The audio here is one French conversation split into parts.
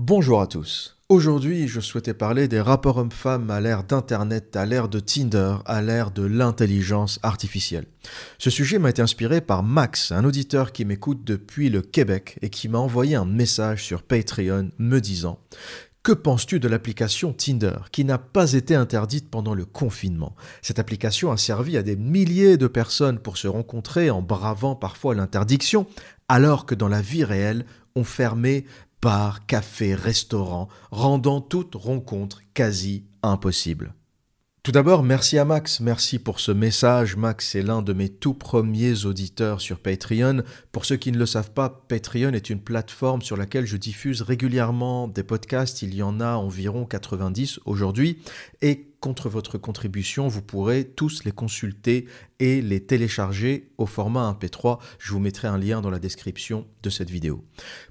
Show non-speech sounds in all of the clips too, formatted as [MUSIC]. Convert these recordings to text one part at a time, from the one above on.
Bonjour à tous. Aujourd'hui, je souhaitais parler des rapports hommes-femmes à l'ère d'Internet, à l'ère de Tinder, à l'ère de l'intelligence artificielle. Ce sujet m'a été inspiré par Max, un auditeur qui m'écoute depuis le Québec et qui m'a envoyé un message sur Patreon me disant que penses-tu de l'application Tinder, qui n'a pas été interdite pendant le confinement Cette application a servi à des milliers de personnes pour se rencontrer en bravant parfois l'interdiction, alors que dans la vie réelle, on fermait bars, cafés, restaurants, rendant toute rencontre quasi impossible. Tout d'abord, merci à Max, merci pour ce message. Max est l'un de mes tout premiers auditeurs sur Patreon. Pour ceux qui ne le savent pas, Patreon est une plateforme sur laquelle je diffuse régulièrement des podcasts. Il y en a environ 90 aujourd'hui. Et contre votre contribution, vous pourrez tous les consulter et les télécharger au format MP3. Je vous mettrai un lien dans la description de cette vidéo.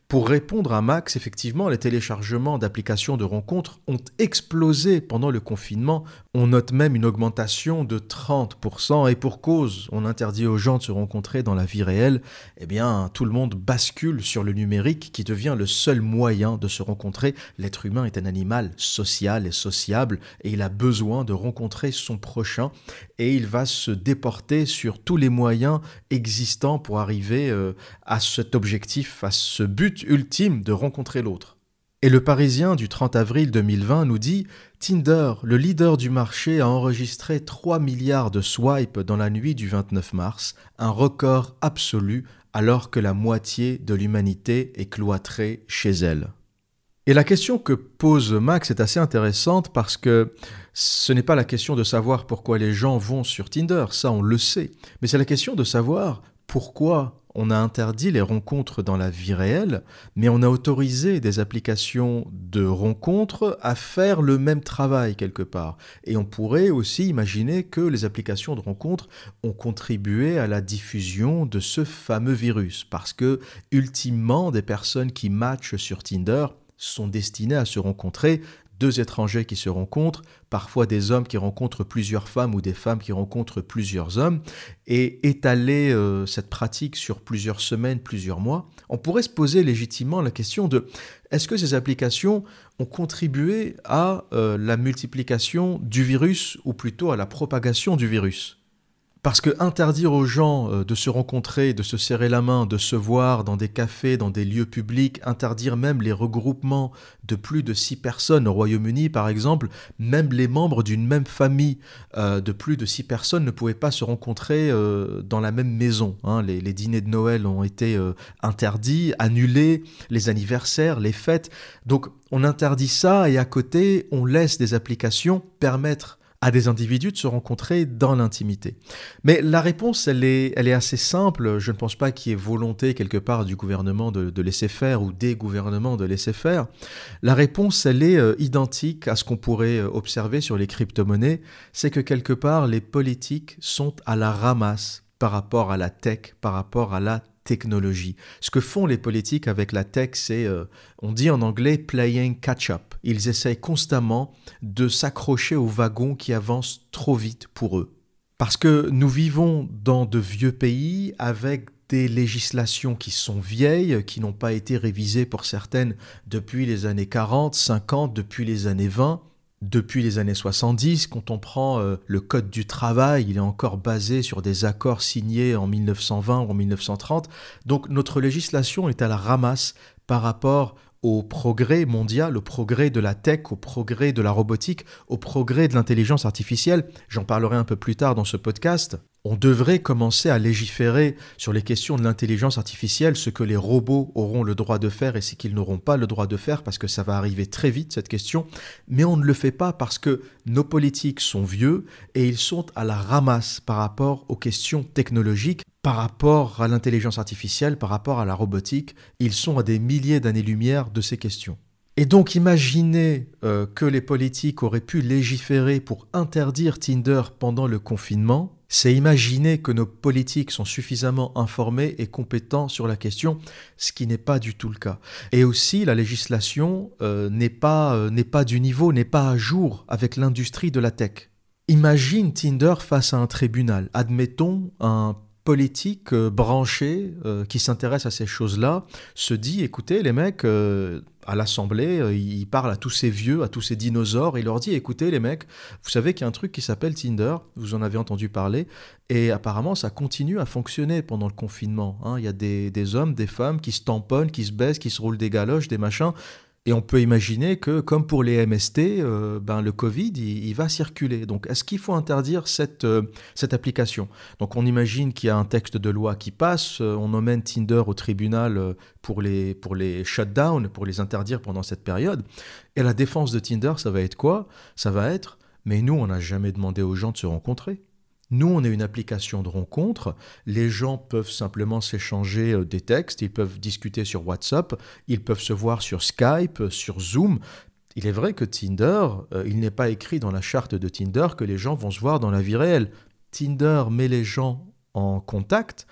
Pour répondre à Max, effectivement, les téléchargements d'applications de rencontres ont explosé pendant le confinement. On note même une augmentation de 30% et pour cause, on interdit aux gens de se rencontrer dans la vie réelle. Eh bien, tout le monde bascule sur le numérique qui devient le seul moyen de se rencontrer. L'être humain est un animal social et sociable et il a besoin de rencontrer son prochain et il va se déporter sur tous les moyens existants pour arriver euh, à cet objectif, à ce but ultime de rencontrer l'autre. Et le Parisien du 30 avril 2020 nous dit Tinder, le leader du marché, a enregistré 3 milliards de swipes dans la nuit du 29 mars, un record absolu alors que la moitié de l'humanité est cloîtrée chez elle. Et la question que pose Max est assez intéressante parce que ce n'est pas la question de savoir pourquoi les gens vont sur Tinder, ça on le sait, mais c'est la question de savoir pourquoi on a interdit les rencontres dans la vie réelle, mais on a autorisé des applications de rencontres à faire le même travail quelque part. Et on pourrait aussi imaginer que les applications de rencontres ont contribué à la diffusion de ce fameux virus, parce que ultimement, des personnes qui matchent sur Tinder sont destinés à se rencontrer, deux étrangers qui se rencontrent, parfois des hommes qui rencontrent plusieurs femmes ou des femmes qui rencontrent plusieurs hommes, et étaler euh, cette pratique sur plusieurs semaines, plusieurs mois, on pourrait se poser légitimement la question de est-ce que ces applications ont contribué à euh, la multiplication du virus ou plutôt à la propagation du virus parce que interdire aux gens euh, de se rencontrer, de se serrer la main, de se voir dans des cafés, dans des lieux publics, interdire même les regroupements de plus de six personnes au Royaume-Uni, par exemple, même les membres d'une même famille euh, de plus de six personnes ne pouvaient pas se rencontrer euh, dans la même maison. Hein. Les, dîners de Noël ont été interdits, annulés, les anniversaires, les fêtes. Donc on interdit ça et à côté, on laisse des applications permettre à des individus de se rencontrer dans l'intimité. Mais la réponse, elle est, elle est assez simple. Je ne pense pas qu'il y ait volonté quelque part du gouvernement de, laisser faire ou des gouvernements de laisser faire. La réponse, elle est euh, identique à ce qu'on pourrait euh, observer sur les crypto-monnaies, c'est que quelque part, les politiques sont à la ramasse par rapport à la tech, par rapport à la technologie. Ce que font les politiques avec la tech, c'est, euh, on dit en anglais, playing catch-up. Ils essayent constamment de s'accrocher aux wagons qui avancent trop vite pour eux. Parce que nous vivons dans de vieux pays avec des législations qui sont vieilles, qui n'ont pas été révisées pour certaines depuis les années 40, 50, depuis les années 20, depuis les années 70. Quand on prend euh, le Code du travail, il est encore basé sur des accords signés en 1920 ou en 1930. Donc notre législation est à la ramasse par rapport au progrès mondial, au progrès de la tech, au progrès de la robotique, au progrès de l'intelligence artificielle. J'en parlerai un peu plus tard dans ce podcast on devrait commencer à légiférer sur les questions de l'intelligence artificielle, ce que les robots auront le droit de faire et ce qu'ils n'auront pas le droit de faire, parce que ça va arriver très vite, cette question. Mais on ne le fait pas parce que nos politiques sont vieux et ils sont à la ramasse par rapport aux questions technologiques par rapport à l'intelligence artificielle, par rapport à la robotique, ils sont à des milliers d'années-lumière de ces questions. Et donc imaginez euh, que les politiques auraient pu légiférer pour interdire Tinder pendant le confinement, c'est imaginer que nos politiques sont suffisamment informés et compétents sur la question, ce qui n'est pas du tout le cas. Et aussi, la législation euh, n'est pas, euh, n'est pas du niveau, n'est pas à jour avec l'industrie de la tech. Imagine Tinder face à un tribunal, admettons un politique euh, branché branchée euh, qui s'intéresse à ces choses-là se dit écoutez, les mecs, euh, à l'Assemblée, il parle à tous ces vieux, à tous ces dinosaures, il leur dit écoutez, les mecs, vous savez qu'il y a un truc qui s'appelle Tinder, vous en avez entendu parler, et apparemment ça continue à fonctionner pendant le confinement. Hein. Il y a des, des hommes, des femmes qui se tamponnent, qui se baissent, qui se roulent des galoches, des machins. Et on peut imaginer que, comme pour les MST, euh, ben, le Covid, il, va circuler. Donc, est-ce qu'il faut interdire cette, euh, cette application Donc, on imagine qu'il y a un texte de loi qui passe, euh, on emmène Tinder au tribunal pour les, pour les shutdowns, pour les interdire pendant cette période. Et la défense de Tinder, ça va être quoi Ça va être, mais nous, on n'a jamais demandé aux gens de se rencontrer. Nous, on est une application de rencontre. Les gens peuvent simplement s'échanger euh, des textes, ils peuvent discuter sur WhatsApp, ils peuvent se voir sur Skype, euh, sur Zoom. Il est vrai que Tinder, euh, il n'est pas écrit dans la charte de Tinder que les gens vont se voir dans la vie réelle. Tinder met les gens en contact.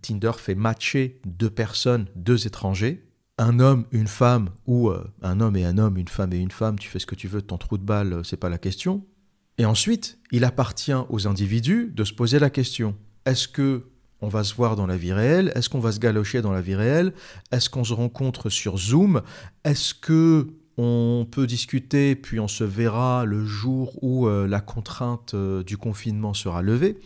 Tinder fait matcher deux personnes, deux étrangers, un homme, une femme, ou un homme et un homme, une femme et une femme, tu fais ce que tu veux, ton trou de balle, c'est pas la question. Et ensuite, il appartient aux individus de se poser la question est-ce que on va se voir dans la vie réelle Est-ce qu'on va se galocher dans la vie réelle Est-ce qu'on se rencontre sur Zoom Est-ce que on peut discuter puis on se verra le jour où euh, la contrainte euh, du confinement sera levée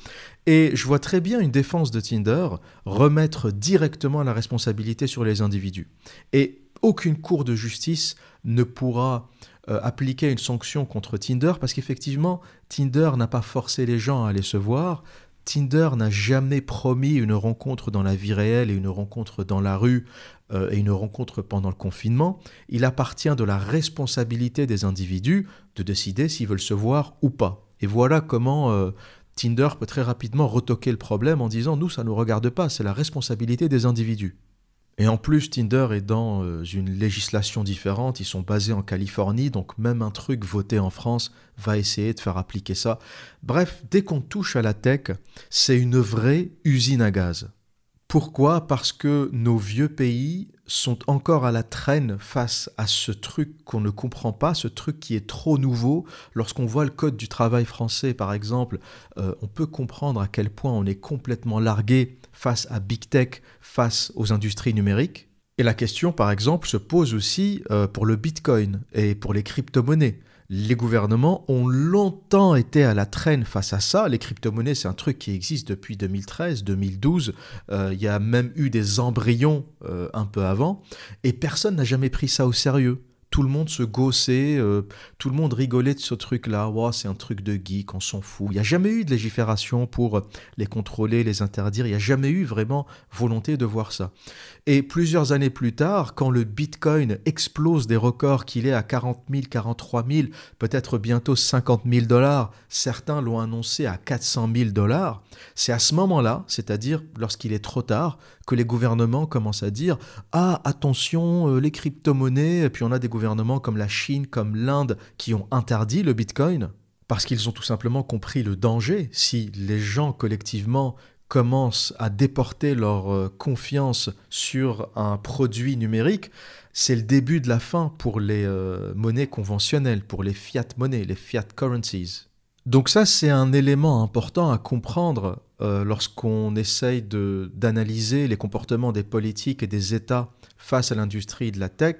Et je vois très bien une défense de Tinder remettre directement la responsabilité sur les individus. Et aucune cour de justice ne pourra euh, appliquer une sanction contre Tinder parce qu'effectivement, Tinder n'a pas forcé les gens à aller se voir. Tinder n'a jamais promis une rencontre dans la vie réelle et une rencontre dans la rue euh, et une rencontre pendant le confinement. Il appartient de la responsabilité des individus de décider s'ils veulent se voir ou pas. Et voilà comment euh, Tinder peut très rapidement retoquer le problème en disant nous, ça ne nous regarde pas, c'est la responsabilité des individus. Et en plus, Tinder est dans euh, une législation différente. Ils sont basés en Californie, donc même un truc voté en France va essayer de faire appliquer ça. Bref, dès qu'on touche à la tech, c'est une vraie usine à gaz. Pourquoi Parce que nos vieux pays sont encore à la traîne face à ce truc qu'on ne comprend pas, ce truc qui est trop nouveau. Lorsqu'on voit le code du travail français, par exemple, euh, on peut comprendre à quel point on est complètement largué face à Big Tech, face aux industries numériques. Et la question, par exemple, se pose aussi euh, pour le Bitcoin et pour les crypto-monnaies. Les gouvernements ont longtemps été à la traîne face à ça. Les crypto-monnaies, c'est un truc qui existe depuis 2013, 2012. Euh, il y a même eu des embryons euh, un peu avant. Et personne n'a jamais pris ça au sérieux tout le monde se gaussait, euh, tout le monde rigolait de ce truc-là. c'est un truc de geek, on s'en fout. Il n'y a jamais eu de légifération pour euh, les contrôler, les interdire. Il n'y a jamais eu vraiment volonté de voir ça. Et plusieurs années plus tard, quand le Bitcoin explose des records qu'il est à 40 000, 43 000, peut-être bientôt 50 000 dollars, certains l'ont annoncé à 400 000 dollars, c'est à ce moment-là, c'est-à-dire lorsqu'il est trop tard, que les gouvernements commencent à dire Ah, attention, euh, les crypto-monnaies. Et puis on a des gouvernements comme la Chine, comme l'Inde, qui ont interdit le bitcoin parce qu'ils ont tout simplement compris le danger. Si les gens collectivement commencent à déporter leur euh, confiance sur un produit numérique, c'est le début de la fin pour les euh, monnaies conventionnelles, pour les fiat monnaies, les fiat currencies. Donc ça, c'est un élément important à comprendre euh, lorsqu'on essaye d'analyser les comportements des politiques et des États face à l'industrie de la tech.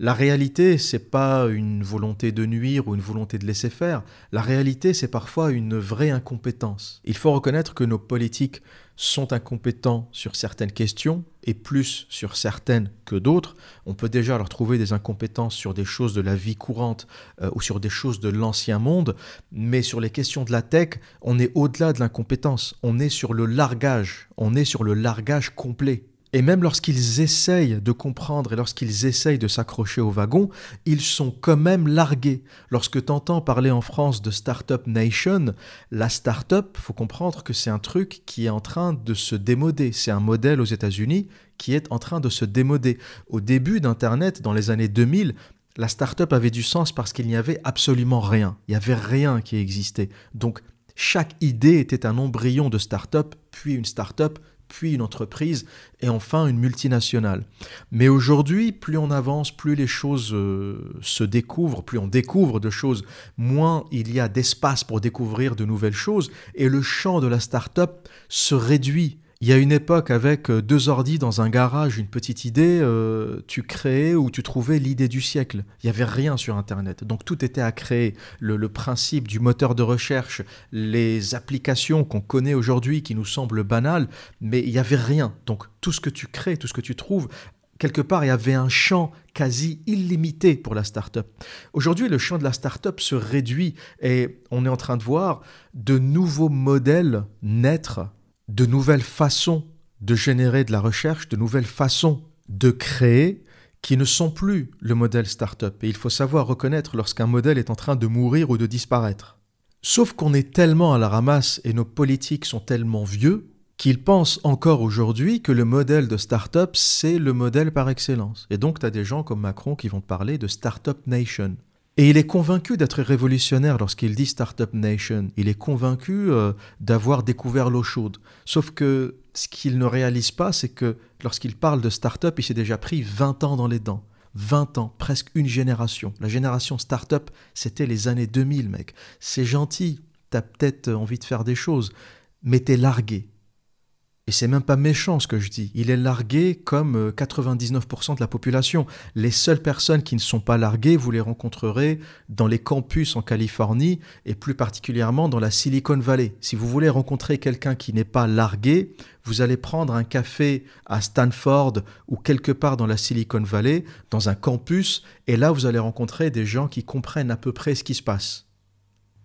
La réalité, c'est pas une volonté de nuire ou une volonté de laisser faire. La réalité, c'est parfois une vraie incompétence. Il faut reconnaître que nos politiques sont incompétents sur certaines questions et plus sur certaines que d'autres. On peut déjà leur trouver des incompétences sur des choses de la vie courante euh, ou sur des choses de l'ancien monde, mais sur les questions de la tech, on est au-delà de l'incompétence, on est sur le largage, on est sur le largage complet. Et même lorsqu'ils essayent de comprendre et lorsqu'ils essayent de s'accrocher au wagon, ils sont quand même largués. Lorsque t'entends parler en France de Startup Nation, la startup, faut comprendre que c'est un truc qui est en train de se démoder. C'est un modèle aux États-Unis qui est en train de se démoder. Au début d'Internet, dans les années 2000, la startup avait du sens parce qu'il n'y avait absolument rien. Il n'y avait rien qui existait. Donc, chaque idée était un embryon de startup, puis une startup puis une entreprise et enfin une multinationale. Mais aujourd'hui, plus on avance, plus les choses euh, se découvrent, plus on découvre de choses, moins il y a d'espace pour découvrir de nouvelles choses et le champ de la start-up se réduit il y a une époque avec euh, deux ordis dans un garage, une petite idée, euh, tu créais ou tu trouvais l'idée du siècle. Il n'y avait rien sur Internet. Donc tout était à créer. Le, le principe du moteur de recherche, les applications qu'on connaît aujourd'hui qui nous semblent banales, mais il n'y avait rien. Donc tout ce que tu crées, tout ce que tu trouves, quelque part, il y avait un champ quasi illimité pour la start up Aujourd'hui, le champ de la start up se réduit et on est en train de voir de nouveaux modèles naître de nouvelles façons de générer de la recherche, de nouvelles façons de créer qui ne sont plus le modèle startup. Et il faut savoir reconnaître lorsqu'un modèle est en train de mourir ou de disparaître. Sauf qu'on est tellement à la ramasse et nos politiques sont tellement vieux qu'ils pensent encore aujourd'hui que le modèle de start-up, c'est le modèle par excellence. Et donc, tu as des gens comme Macron qui vont te parler de Startup Nation. Et il est convaincu d'être révolutionnaire lorsqu'il dit Startup Nation. Il est convaincu euh, d'avoir découvert l'eau chaude. Sauf que ce qu'il ne réalise pas, c'est que lorsqu'il parle de startup, il s'est déjà pris 20 ans dans les dents. 20 ans, presque une génération. La génération startup, c'était les années 2000, mec. C'est gentil, t'as peut-être envie de faire des choses, mais t'es largué et c'est même pas méchant ce que je dis, il est largué comme 99% euh, de la population. Les seules personnes qui ne sont pas larguées, vous les rencontrerez dans les campus en Californie et plus particulièrement dans la Silicon Valley. Si vous voulez rencontrer quelqu'un qui n'est pas largué, vous allez prendre un café à Stanford ou quelque part dans la Silicon Valley, dans un campus, et là vous allez rencontrer des gens qui comprennent à peu près ce qui se passe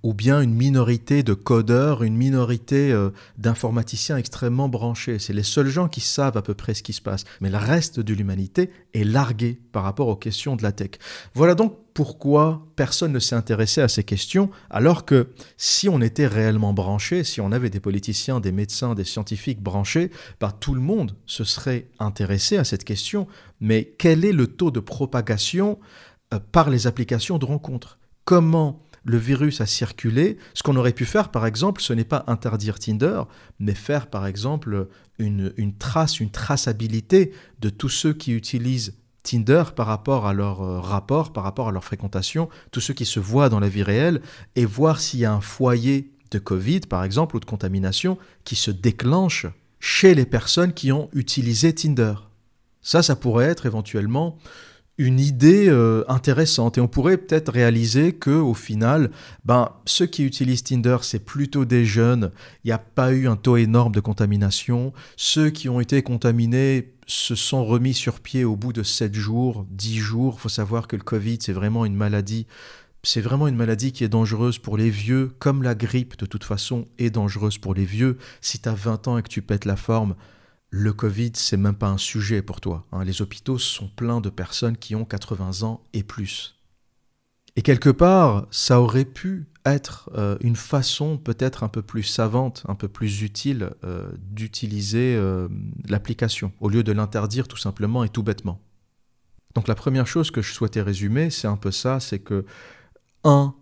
ou bien une minorité de codeurs, une minorité euh, d'informaticiens extrêmement branchés. C'est les seuls gens qui savent à peu près ce qui se passe. Mais le reste de l'humanité est largué par rapport aux questions de la tech. Voilà donc pourquoi personne ne s'est intéressé à ces questions, alors que si on était réellement branché, si on avait des politiciens, des médecins, des scientifiques branchés, bah, tout le monde se serait intéressé à cette question. Mais quel est le taux de propagation euh, par les applications de rencontres Comment le virus a circulé, ce qu'on aurait pu faire, par exemple, ce n'est pas interdire Tinder, mais faire, par exemple, une, trace, une traçabilité de tous ceux qui utilisent Tinder par rapport à leur euh, rapport, par rapport à leur fréquentation, tous ceux qui se voient dans la vie réelle, et voir s'il y a un foyer de Covid, par exemple, ou de contamination qui se déclenche chez les personnes qui ont utilisé Tinder. Ça, ça pourrait être éventuellement une idée euh, intéressante et on pourrait peut-être réaliser que au final ben ceux qui utilisent Tinder c'est plutôt des jeunes il n'y a pas eu un taux énorme de contamination ceux qui ont été contaminés se sont remis sur pied au bout de 7 jours 10 jours faut savoir que le Covid c'est vraiment une maladie c'est vraiment une maladie qui est dangereuse pour les vieux comme la grippe de toute façon est dangereuse pour les vieux si tu as 20 ans et que tu pètes la forme le Covid, c'est même pas un sujet pour toi. Hein. Les hôpitaux sont pleins de personnes qui ont 80 ans et plus. Et quelque part, ça aurait pu être euh, une façon peut-être un peu plus savante, un peu plus utile euh, d'utiliser euh, l'application, au lieu de l'interdire tout simplement et tout bêtement. Donc la première chose que je souhaitais résumer, c'est un peu ça, c'est que, un,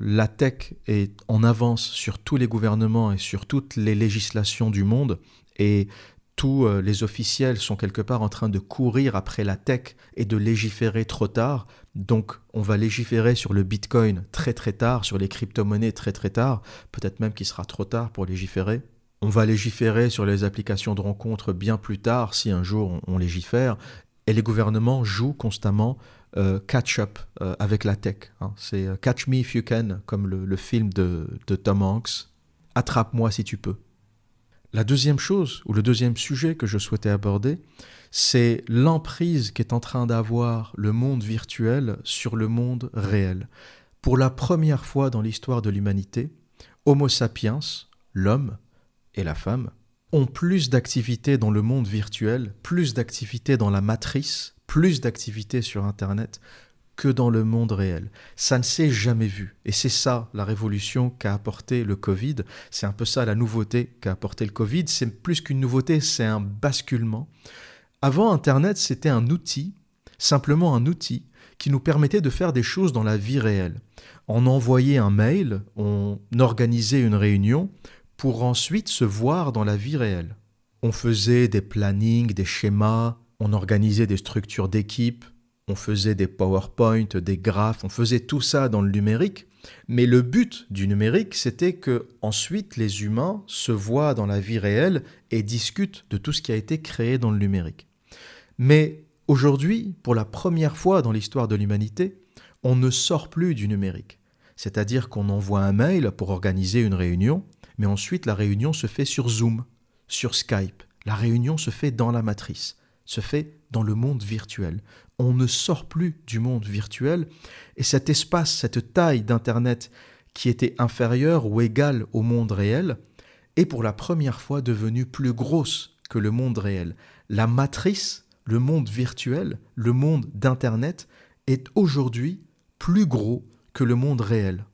la tech est en avance sur tous les gouvernements et sur toutes les législations du monde, et tous euh, les officiels sont quelque part en train de courir après la tech et de légiférer trop tard. Donc on va légiférer sur le Bitcoin très très tard, sur les crypto-monnaies très très tard, peut-être même qu'il sera trop tard pour légiférer. On va légiférer sur les applications de rencontre bien plus tard si un jour on, légifère. Et les gouvernements jouent constamment euh, catch-up euh, avec la tech. Hein. C'est Catch Me If You Can, comme le, film de Tom Hanks. Attrape-moi si tu peux. La deuxième chose, ou le deuxième sujet que je souhaitais aborder, c'est l'emprise qu'est en train d'avoir le monde virtuel sur le monde réel. Pour la première fois dans l'histoire de l'humanité, Homo sapiens, l'homme et la femme, ont plus d'activités dans le monde virtuel, plus d'activités dans la matrice, plus d'activités sur Internet, que dans le monde réel. Ça ne s'est jamais vu. Et c'est ça la révolution qu'a apporté le Covid. C'est un peu ça la nouveauté qu'a apporté le Covid. C'est plus qu'une nouveauté, c'est un basculement. Avant Internet, c'était un outil, simplement un outil, qui nous permettait de faire des choses dans la vie réelle. On envoyait un mail, on organisait une réunion pour ensuite se voir dans la vie réelle. On faisait des plannings, des schémas, on organisait des structures d'équipe, on faisait des PowerPoint, des graphes, on faisait tout ça dans le numérique. Mais le but du numérique, c'était que ensuite les humains se voient dans la vie réelle et discutent de tout ce qui a été créé dans le numérique. Mais aujourd'hui, pour la première fois dans l'histoire de l'humanité, on ne sort plus du numérique. C'est-à-dire qu'on envoie un mail pour organiser une réunion, mais ensuite la réunion se fait sur Zoom, sur Skype. La réunion se fait dans la matrice, se fait dans le monde virtuel on ne sort plus du monde virtuel, et cet espace, cette taille d'Internet qui était inférieure ou égale au monde réel, est pour la première fois devenue plus grosse que le monde réel. La matrice, le monde virtuel, le monde d'Internet, est aujourd'hui plus gros que le monde réel.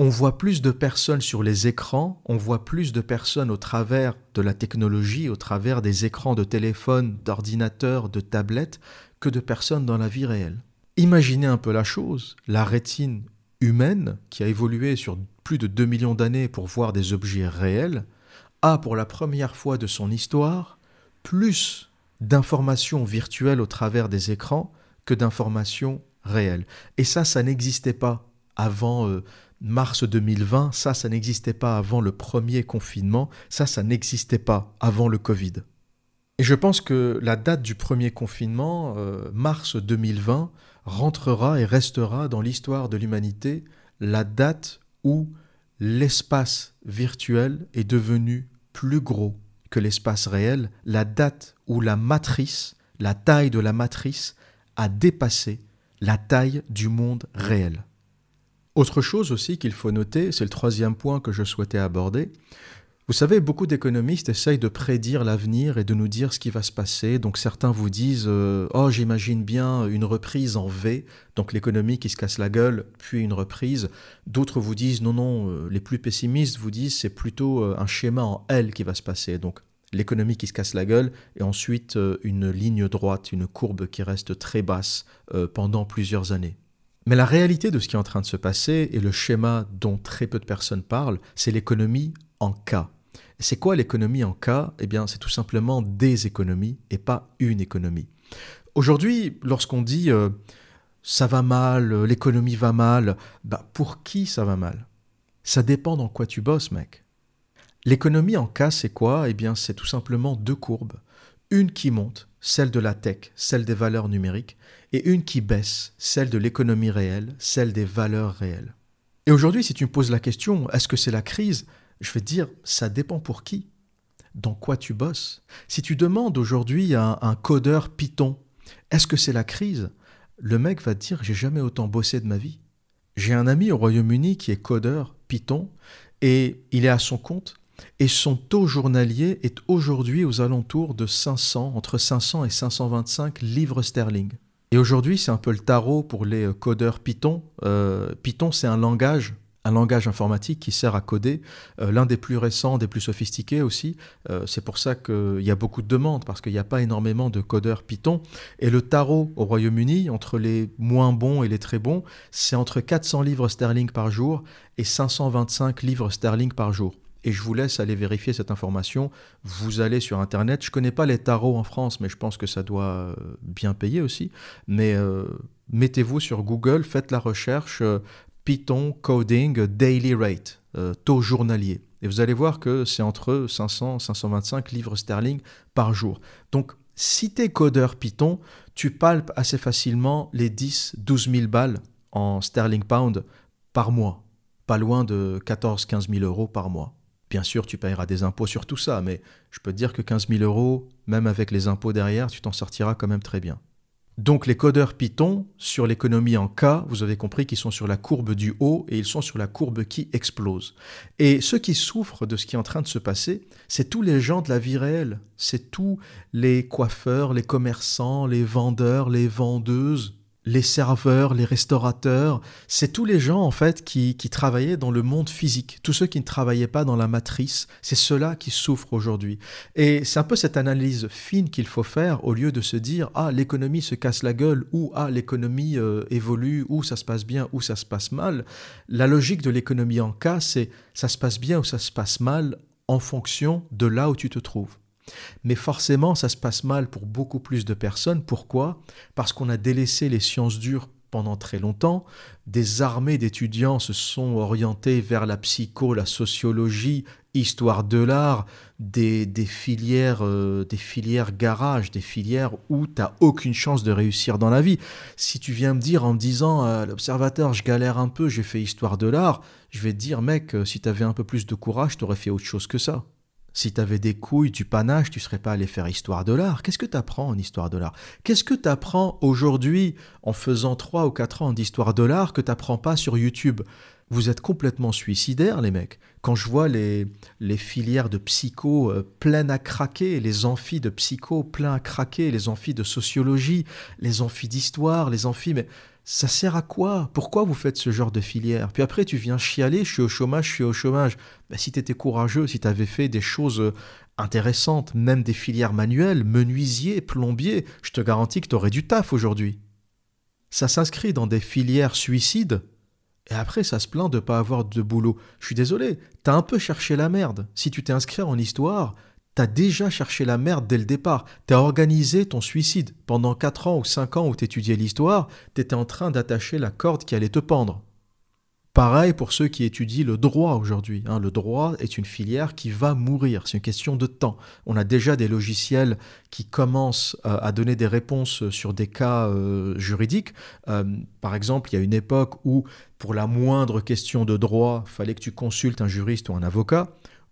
On voit plus de personnes sur les écrans, on voit plus de personnes au travers de la technologie, au travers des écrans de téléphone, d'ordinateur, de tablette, que de personnes dans la vie réelle. Imaginez un peu la chose, la rétine humaine, qui a évolué sur plus de 2 millions d'années pour voir des objets réels, a pour la première fois de son histoire plus d'informations virtuelles au travers des écrans que d'informations réelles. Et ça, ça n'existait pas avant euh, mars 2020, ça, ça n'existait pas avant le premier confinement, ça, ça n'existait pas avant le Covid. Et je pense que la date du premier confinement, euh, mars 2020, rentrera et restera dans l'histoire de l'humanité la date où l'espace virtuel est devenu plus gros que l'espace réel, la date où la matrice, la taille de la matrice, a dépassé la taille du monde réel. Autre chose aussi qu'il faut noter, c'est le troisième point que je souhaitais aborder, vous savez, beaucoup d'économistes essayent de prédire l'avenir et de nous dire ce qui va se passer. Donc certains vous disent euh, Oh, j'imagine bien une reprise en V, donc l'économie qui se casse la gueule, puis une reprise. D'autres vous disent Non, non, euh, les plus pessimistes vous disent C'est plutôt euh, un schéma en L qui va se passer. Donc l'économie qui se casse la gueule et ensuite une ligne droite, une courbe qui reste très basse pendant plusieurs années. Mais la réalité de ce qui est en train de se passer et le schéma dont très peu de personnes parlent, c'est l'économie en K. C'est quoi l'économie en cas Eh bien, c'est tout simplement des économies et pas une économie. Aujourd'hui, lorsqu'on dit euh, ça va mal, euh, l'économie va mal, bah pour qui ça va mal Ça dépend dans quoi tu bosses, mec. L'économie en cas, c'est quoi Eh bien, c'est tout simplement deux courbes. Une qui monte, celle de la tech, celle des valeurs numériques, et une qui baisse, celle de l'économie réelle, celle des valeurs réelles. Et aujourd'hui, si tu me poses la question, est-ce que c'est la crise je vais dire, ça dépend pour qui, dans quoi tu bosses. Si tu demandes aujourd'hui à un, codeur Python, est-ce que c'est la crise Le mec va te dire, j'ai jamais autant bossé de ma vie. J'ai un ami au Royaume-Uni qui est codeur Python et il est à son compte et son taux journalier est aujourd'hui aux alentours de 500, entre 500 et 525 livres sterling. Et aujourd'hui, c'est un peu le tarot pour les euh, codeurs Python. Euh, Python, c'est un langage un langage informatique qui sert à coder, euh, l'un des plus récents, des plus sophistiqués aussi. Euh, c'est pour ça qu'il y a beaucoup de demandes, parce qu'il n'y a pas énormément de codeurs Python. Et le tarot au Royaume-Uni, entre les moins bons et les très bons, c'est entre 400 livres sterling par jour et 525 livres sterling par jour et je vous laisse aller vérifier cette information. Vous allez sur Internet. Je ne connais pas les tarots en France, mais je pense que ça doit euh, bien payer aussi. Mais mettez-vous sur Google, faites la recherche Python Coding Daily Rate, euh, taux journalier. Et vous allez voir que c'est entre 500 et 525 livres sterling par jour. Donc, si tu es codeur Python, tu palpes assez facilement les 10-12 000 balles en sterling pound par mois. Pas loin de 14-15 000 euros par mois. Bien sûr, tu paieras des impôts sur tout ça, mais je peux te dire que 15 000 euros, même avec les impôts derrière, tu t'en sortiras quand même très bien. Donc les codeurs Python sur l'économie en K, vous avez compris qu'ils sont sur la courbe du haut et ils sont sur la courbe qui explose. Et ceux qui souffrent de ce qui est en train de se passer, c'est tous les gens de la vie réelle, c'est tous les coiffeurs, les commerçants, les vendeurs, les vendeuses, les serveurs, les restaurateurs, c'est tous les gens en fait qui, travaillaient dans le monde physique, tous ceux qui ne travaillaient pas dans la matrice, c'est ceux-là qui souffrent aujourd'hui. Et c'est un peu cette analyse fine qu'il faut faire au lieu de se dire ah l'économie se casse la gueule ou ah l'économie euh, évolue ou ça se passe bien ou ça se passe mal. La logique de l'économie en cas c'est ça se passe bien ou ça se passe mal en fonction de là où tu te trouves. Mais forcément, ça se passe mal pour beaucoup plus de personnes. Pourquoi Parce qu'on a délaissé les sciences dures pendant très longtemps. Des armées d'étudiants se sont orientées vers la psycho, la sociologie, histoire de l'art, des, filières, euh, des filières garage, des filières où tu n'as aucune chance de réussir dans la vie. Si tu viens me dire en me disant à euh, l'observateur, je galère un peu, j'ai fait histoire de l'art, je vais te dire mec, euh, si tu avais un peu plus de courage, tu aurais fait autre chose que ça. Si t'avais des couilles, du panache, tu serais pas allé faire histoire de l'art. Qu'est-ce que t'apprends en histoire de l'art Qu'est-ce que t'apprends aujourd'hui en faisant 3 ou 4 ans d'histoire de l'art que t'apprends pas sur YouTube vous êtes complètement suicidaires, les mecs. Quand je vois les, les filières de psycho euh, pleines à craquer, les amphis de psycho pleins à craquer, les amphis de sociologie, les amphis d'histoire, les amphis ça sert à quoi Pourquoi vous faites ce genre de filière Puis après, tu viens chialer, je suis au chômage, je suis au chômage. Bah, si tu étais courageux, si tu avais fait des choses euh, intéressantes, même des filières manuelles, menuisier, plombier, je te garantis que tu aurais du taf aujourd'hui. Ça s'inscrit dans des filières suicides, et après, ça se plaint de ne pas avoir de boulot. Je suis désolé, t'as un peu cherché la merde. Si tu t'es inscrit en histoire, T'as déjà cherché la merde dès le départ. T'as organisé ton suicide. Pendant 4 ans ou 5 ans où t'étudiais l'histoire, t'étais en train d'attacher la corde qui allait te pendre. Pareil pour ceux qui étudient le droit aujourd'hui. Hein. le droit est une filière qui va mourir. C'est une question de temps. On a déjà des logiciels qui commencent euh, à donner des réponses sur des cas euh, juridiques. Euh, par exemple, il y a une époque où, pour la moindre question de droit, fallait que tu consultes un juriste ou un avocat.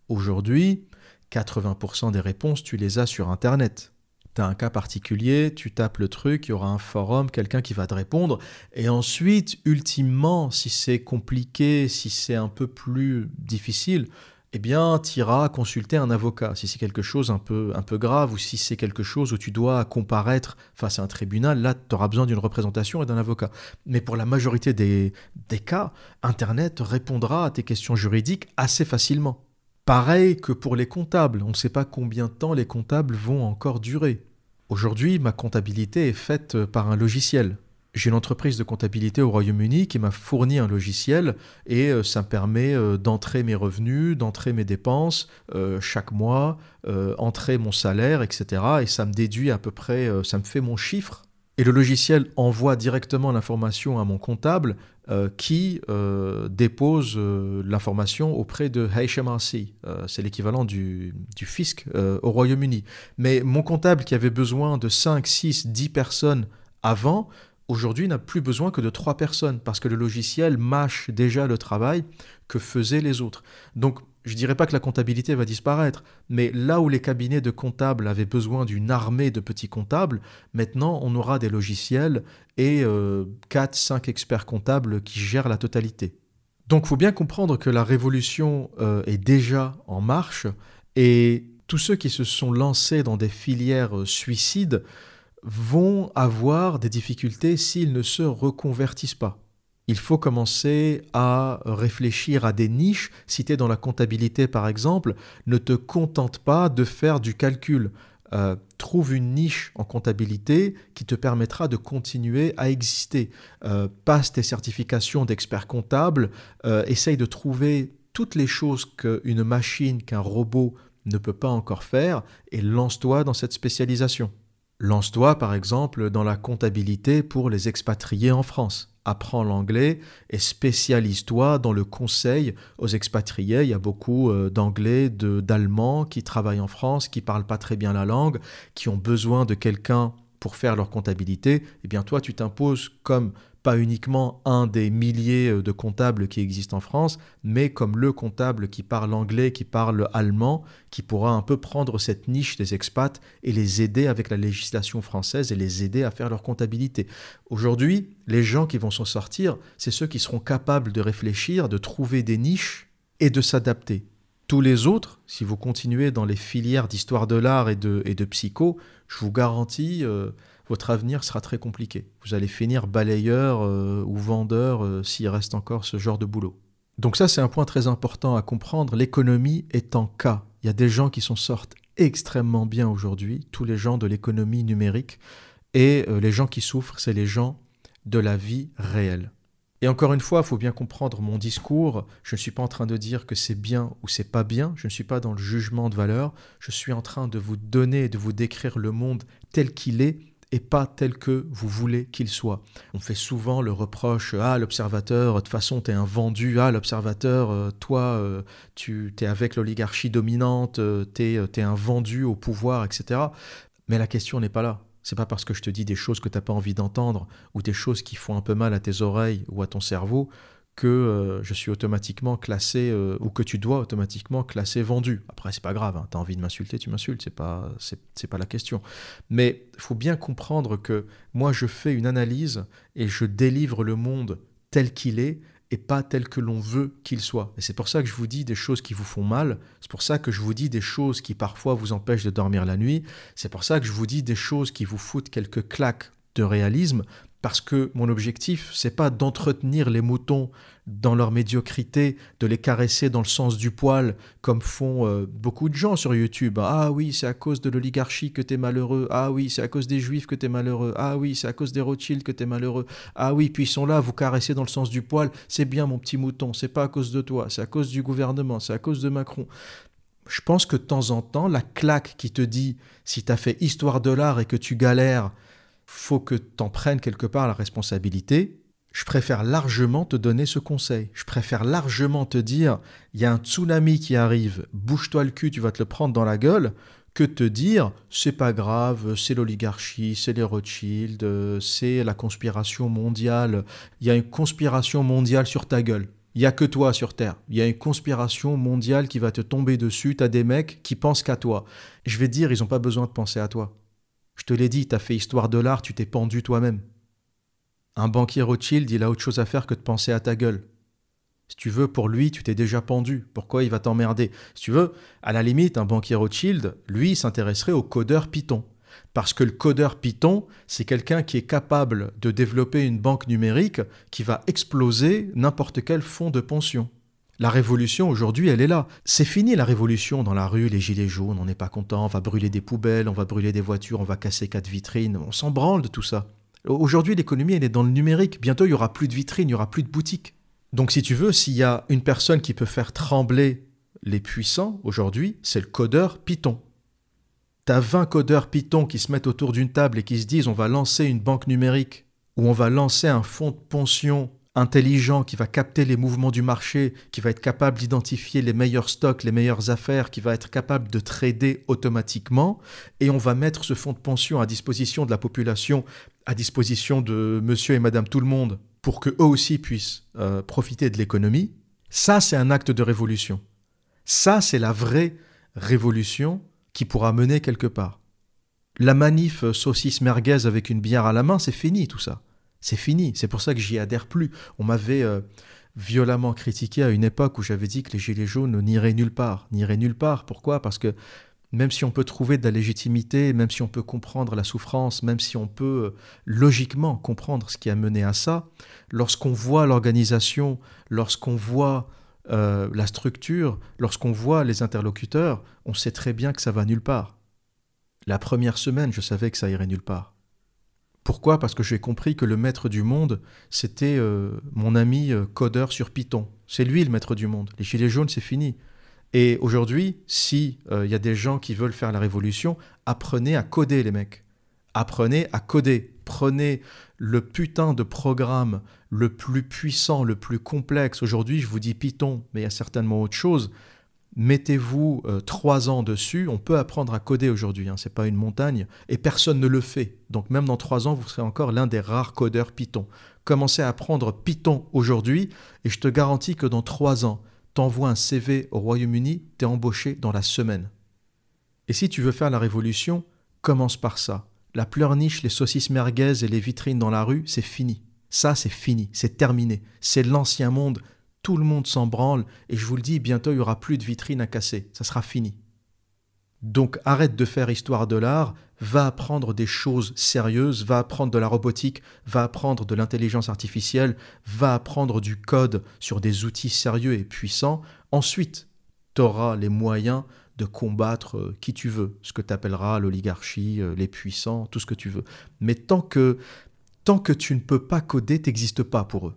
Aujourd'hui, 80% des réponses, tu les as sur Internet. Tu as un cas particulier, tu tapes le truc, il y aura un forum, quelqu'un qui va te répondre. Et ensuite, ultimement, si c'est compliqué, si c'est un peu plus difficile, eh bien, tu iras consulter un avocat si c'est quelque chose un peu, un peu grave ou si c'est quelque chose où tu dois comparaître face à un tribunal. Là, tu auras besoin d'une représentation et d'un avocat. Mais pour la majorité des, des cas, Internet répondra à tes questions juridiques assez facilement. Pareil que pour les comptables, on ne sait pas combien de temps les comptables vont encore durer. Aujourd'hui, ma comptabilité est faite euh, par un logiciel. J'ai une entreprise de comptabilité au Royaume-Uni qui m'a fourni un logiciel et euh, ça me permet euh, d'entrer mes revenus, d'entrer mes dépenses chaque mois, entrer mon salaire, etc. Et ça me déduit à peu près, ça me fait mon chiffre et le logiciel envoie directement l'information à mon comptable euh, qui euh, dépose euh, l'information auprès de HMRC. c'est l'équivalent du, fisc au Royaume-Uni. Mais mon comptable qui avait besoin de 5, 6, 10 personnes avant, aujourd'hui n'a plus besoin que de 3 personnes parce que le logiciel mâche déjà le travail que faisaient les autres. Donc je ne dirais pas que la comptabilité va disparaître, mais là où les cabinets de comptables avaient besoin d'une armée de petits comptables, maintenant on aura des logiciels et 4-5 euh, experts comptables qui gèrent la totalité. Donc faut bien comprendre que la révolution euh, est déjà en marche et tous ceux qui se sont lancés dans des filières euh, suicides vont avoir des difficultés s'ils ne se reconvertissent pas il faut commencer à réfléchir à des niches. Si tu es dans la comptabilité, par exemple, ne te contente pas de faire du calcul. Euh, trouve une niche en comptabilité qui te permettra de continuer à exister. Euh, passe tes certifications d'expert comptable, euh, essaye de trouver toutes les choses qu'une machine, qu'un robot ne peut pas encore faire et lance-toi dans cette spécialisation. Lance-toi par exemple dans la comptabilité pour les expatriés en France. Apprends l'anglais et spécialise-toi dans le conseil aux expatriés. Il y a beaucoup euh, d'anglais, d'allemands qui travaillent en France, qui parlent pas très bien la langue, qui ont besoin de quelqu'un pour faire leur comptabilité. Eh bien toi, tu t'imposes comme pas uniquement un des milliers euh, de comptables qui existent en France, mais comme le comptable qui parle anglais, qui parle allemand, qui pourra un peu prendre cette niche des expats et les aider avec la législation française et les aider à faire leur comptabilité. Aujourd'hui, les gens qui vont s'en sortir, c'est ceux qui seront capables de réfléchir, de trouver des niches et de s'adapter. Tous les autres, si vous continuez dans les filières d'histoire de l'art et de, et de psycho, je vous garantis... Euh, votre avenir sera très compliqué. Vous allez finir balayeur euh, ou vendeur euh, s'il reste encore ce genre de boulot. Donc ça, c'est un point très important à comprendre. L'économie est en cas. Il y a des gens qui s'en sortent extrêmement bien aujourd'hui, tous les gens de l'économie numérique, et euh, les gens qui souffrent, c'est les gens de la vie réelle. Et encore une fois, il faut bien comprendre mon discours. Je ne suis pas en train de dire que c'est bien ou c'est pas bien. Je ne suis pas dans le jugement de valeur. Je suis en train de vous donner, et de vous décrire le monde tel qu'il est et pas tel que vous voulez qu'il soit. On fait souvent le reproche Ah, l'observateur, de toute façon, t'es un vendu. Ah, l'observateur, euh, toi, euh, tu t'es avec l'oligarchie dominante, euh, t'es es un vendu au pouvoir, etc. Mais la question n'est pas là. C'est pas parce que je te dis des choses que t'as pas envie d'entendre ou des choses qui font un peu mal à tes oreilles ou à ton cerveau que euh, je suis automatiquement classé euh, ou que tu dois automatiquement classer vendu. Après, c'est pas grave, hein. tu as envie de m'insulter, tu m'insultes, c'est pas, c'est, pas la question. Mais il faut bien comprendre que moi, je fais une analyse et je délivre le monde tel qu'il est et pas tel que l'on veut qu'il soit. Et c'est pour ça que je vous dis des choses qui vous font mal, c'est pour ça que je vous dis des choses qui parfois vous empêchent de dormir la nuit, c'est pour ça que je vous dis des choses qui vous foutent quelques claques de réalisme, parce que mon objectif, c'est pas d'entretenir les moutons dans leur médiocrité, de les caresser dans le sens du poil, comme font euh, beaucoup de gens sur YouTube. Ah oui, c'est à cause de l'oligarchie que tu es malheureux. Ah oui, c'est à cause des juifs que tu es malheureux. Ah oui, c'est à cause des Rothschild que tu es malheureux. Ah oui, puis ils sont là, vous caressez dans le sens du poil. C'est bien, mon petit mouton, c'est pas à cause de toi, c'est à cause du gouvernement, c'est à cause de Macron. Je pense que de temps en temps, la claque qui te dit si tu as fait histoire de l'art et que tu galères, faut que t'en prennes quelque part la responsabilité. Je préfère largement te donner ce conseil. Je préfère largement te dire, il y a un tsunami qui arrive, bouge-toi le cul, tu vas te le prendre dans la gueule, que te dire, c'est pas grave, c'est l'oligarchie, c'est les Rothschild, c'est la conspiration mondiale. Il y a une conspiration mondiale sur ta gueule. Il n'y a que toi sur Terre. Il y a une conspiration mondiale qui va te tomber dessus. Tu as des mecs qui pensent qu'à toi. Je vais dire, ils n'ont pas besoin de penser à toi. Je te l'ai dit, t'as fait histoire de l'art, tu t'es pendu toi-même. Un banquier Rothschild, il a autre chose à faire que de penser à ta gueule. Si tu veux, pour lui, tu t'es déjà pendu. Pourquoi il va t'emmerder Si tu veux, à la limite, un banquier Rothschild, lui, s'intéresserait au codeur Python. Parce que le codeur Python, c'est quelqu'un qui est capable de développer une banque numérique qui va exploser n'importe quel fonds de pension. La révolution aujourd'hui, elle est là. C'est fini la révolution dans la rue, les gilets jaunes, on n'est pas content, on va brûler des poubelles, on va brûler des voitures, on va casser quatre vitrines, on s'en branle de tout ça. Aujourd'hui, l'économie, elle est dans le numérique. Bientôt, il y aura plus de vitrines, il n'y aura plus de boutiques. Donc si tu veux, s'il y a une personne qui peut faire trembler les puissants aujourd'hui, c'est le codeur Python. T'as 20 codeurs Python qui se mettent autour d'une table et qui se disent on va lancer une banque numérique ou on va lancer un fonds de pension intelligent, qui va capter les mouvements du marché, qui va être capable d'identifier les meilleurs stocks, les meilleures affaires, qui va être capable de trader automatiquement. Et on va mettre ce fonds de pension à disposition de la population, à disposition de monsieur et madame tout le monde, pour qu'eux aussi puissent euh, profiter de l'économie. Ça, c'est un acte de révolution. Ça, c'est la vraie révolution qui pourra mener quelque part. La manif euh, saucisse merguez avec une bière à la main, c'est fini tout ça. C'est fini. C'est pour ça que j'y adhère plus. On m'avait euh, violemment critiqué à une époque où j'avais dit que les Gilets jaunes n'iraient nulle part. N'iraient nulle part. Pourquoi Parce que même si on peut trouver de la légitimité, même si on peut comprendre la souffrance, même si on peut euh, logiquement comprendre ce qui a mené à ça, lorsqu'on voit l'organisation, lorsqu'on voit euh, la structure, lorsqu'on voit les interlocuteurs, on sait très bien que ça va nulle part. La première semaine, je savais que ça irait nulle part. Pourquoi Parce que j'ai compris que le maître du monde, c'était euh, mon ami euh, codeur sur Python. C'est lui le maître du monde. Les gilets jaunes, c'est fini. Et aujourd'hui, s'il euh, y a des gens qui veulent faire la révolution, apprenez à coder, les mecs. Apprenez à coder. Prenez le putain de programme le plus puissant, le plus complexe. Aujourd'hui, je vous dis Python, mais il y a certainement autre chose mettez-vous euh, trois ans dessus, on peut apprendre à coder aujourd'hui, hein. ce n'est pas une montagne, et personne ne le fait. Donc même dans trois ans, vous serez encore l'un des rares codeurs Python. Commencez à apprendre Python aujourd'hui, et je te garantis que dans trois ans, t'envoies un CV au Royaume-Uni, t'es embauché dans la semaine. Et si tu veux faire la révolution, commence par ça. La pleurniche, les saucisses merguez et les vitrines dans la rue, c'est fini. Ça, c'est fini, c'est terminé. C'est l'ancien monde, tout le monde s'en branle et je vous le dis, bientôt il n'y aura plus de vitrines à casser. Ça sera fini. Donc arrête de faire histoire de l'art, va apprendre des choses sérieuses, va apprendre de la robotique, va apprendre de l'intelligence artificielle, va apprendre du code sur des outils sérieux et puissants. Ensuite, tu auras les moyens de combattre euh, qui tu veux, ce que tu appelleras l'oligarchie, euh, les puissants, tout ce que tu veux. Mais tant que, tant que tu ne peux pas coder, t'existes pas pour eux.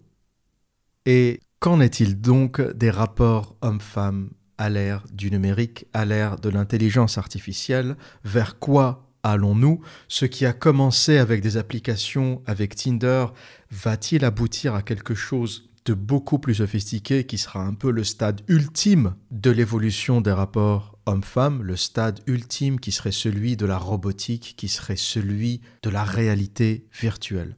Et Qu'en est-il donc des rapports hommes-femmes à l'ère du numérique, à l'ère de l'intelligence artificielle Vers quoi allons-nous Ce qui a commencé avec des applications, avec Tinder, va-t-il aboutir à quelque chose de beaucoup plus sophistiqué qui sera un peu le stade ultime de l'évolution des rapports hommes-femmes, le stade ultime qui serait celui de la robotique, qui serait celui de la réalité virtuelle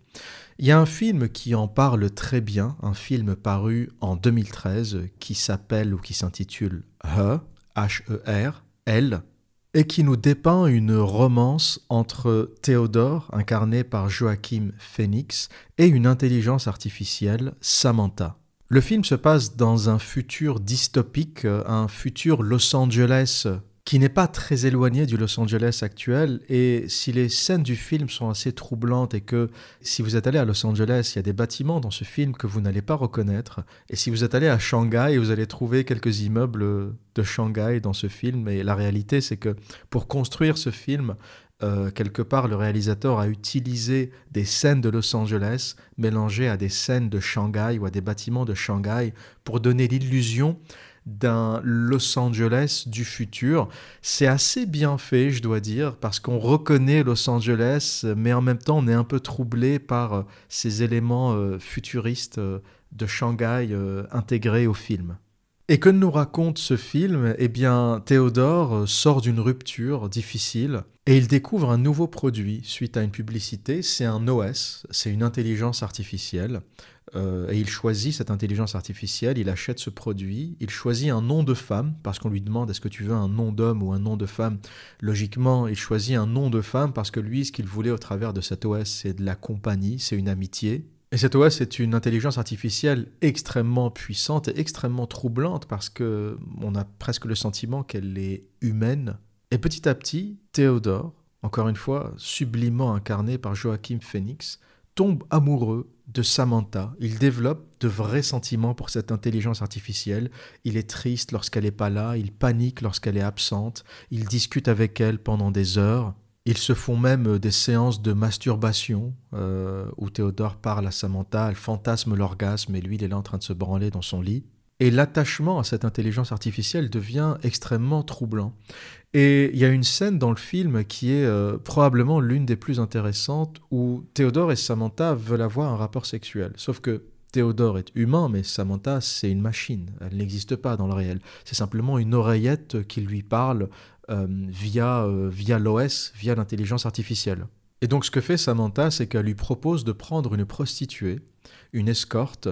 il y a un film qui en parle très bien, un film paru en 2013 qui s'appelle ou qui s'intitule Her, H-E-R, Elle, et qui nous dépeint une romance entre Théodore, incarné par Joachim Phoenix, et une intelligence artificielle, Samantha. Le film se passe dans un futur dystopique, un futur Los Angeles qui n'est pas très éloigné du Los Angeles actuel. Et si les scènes du film sont assez troublantes et que si vous êtes allé à Los Angeles, il y a des bâtiments dans ce film que vous n'allez pas reconnaître. Et si vous êtes allé à Shanghai, vous allez trouver quelques immeubles de Shanghai dans ce film. Et la réalité, c'est que pour construire ce film, euh, quelque part, le réalisateur a utilisé des scènes de Los Angeles mélangées à des scènes de Shanghai ou à des bâtiments de Shanghai pour donner l'illusion d'un Los Angeles du futur. C'est assez bien fait, je dois dire, parce qu'on reconnaît Los Angeles, mais en même temps on est un peu troublé par euh, ces éléments euh, futuristes euh, de Shanghai intégrés au film. Et que nous raconte ce film Eh bien, Théodore sort d'une rupture difficile et il découvre un nouveau produit suite à une publicité. C'est un OS, c'est une intelligence artificielle euh, et il choisit cette intelligence artificielle, il achète ce produit, il choisit un nom de femme, parce qu'on lui demande est-ce que tu veux un nom d'homme ou un nom de femme. Logiquement, il choisit un nom de femme parce que lui, ce qu'il voulait au travers de cette OS, c'est de la compagnie, c'est une amitié. Et cette OS est une intelligence artificielle extrêmement puissante et extrêmement troublante parce que on a presque le sentiment qu'elle est humaine. Et petit à petit, Théodore, encore une fois sublimement incarné par Joachim Phoenix, tombe amoureux de Samantha. Il développe de vrais sentiments pour cette intelligence artificielle. Il est triste lorsqu'elle n'est pas là, il panique lorsqu'elle est absente, il discute avec elle pendant des heures. Ils se font même euh, des séances de masturbation euh, où Théodore parle à Samantha, elle fantasme l'orgasme et lui il est là en train de se branler dans son lit. Et l'attachement à cette intelligence artificielle devient extrêmement troublant. Et il y a une scène dans le film qui est euh, probablement l'une des plus intéressantes où Théodore et Samantha veulent avoir un rapport sexuel. Sauf que Théodore est humain, mais Samantha, c'est une machine. Elle n'existe pas dans le réel. C'est simplement une oreillette qui lui parle euh, via, euh, via l'OS, via l'intelligence artificielle. Et donc ce que fait Samantha, c'est qu'elle lui propose de prendre une prostituée, une escorte,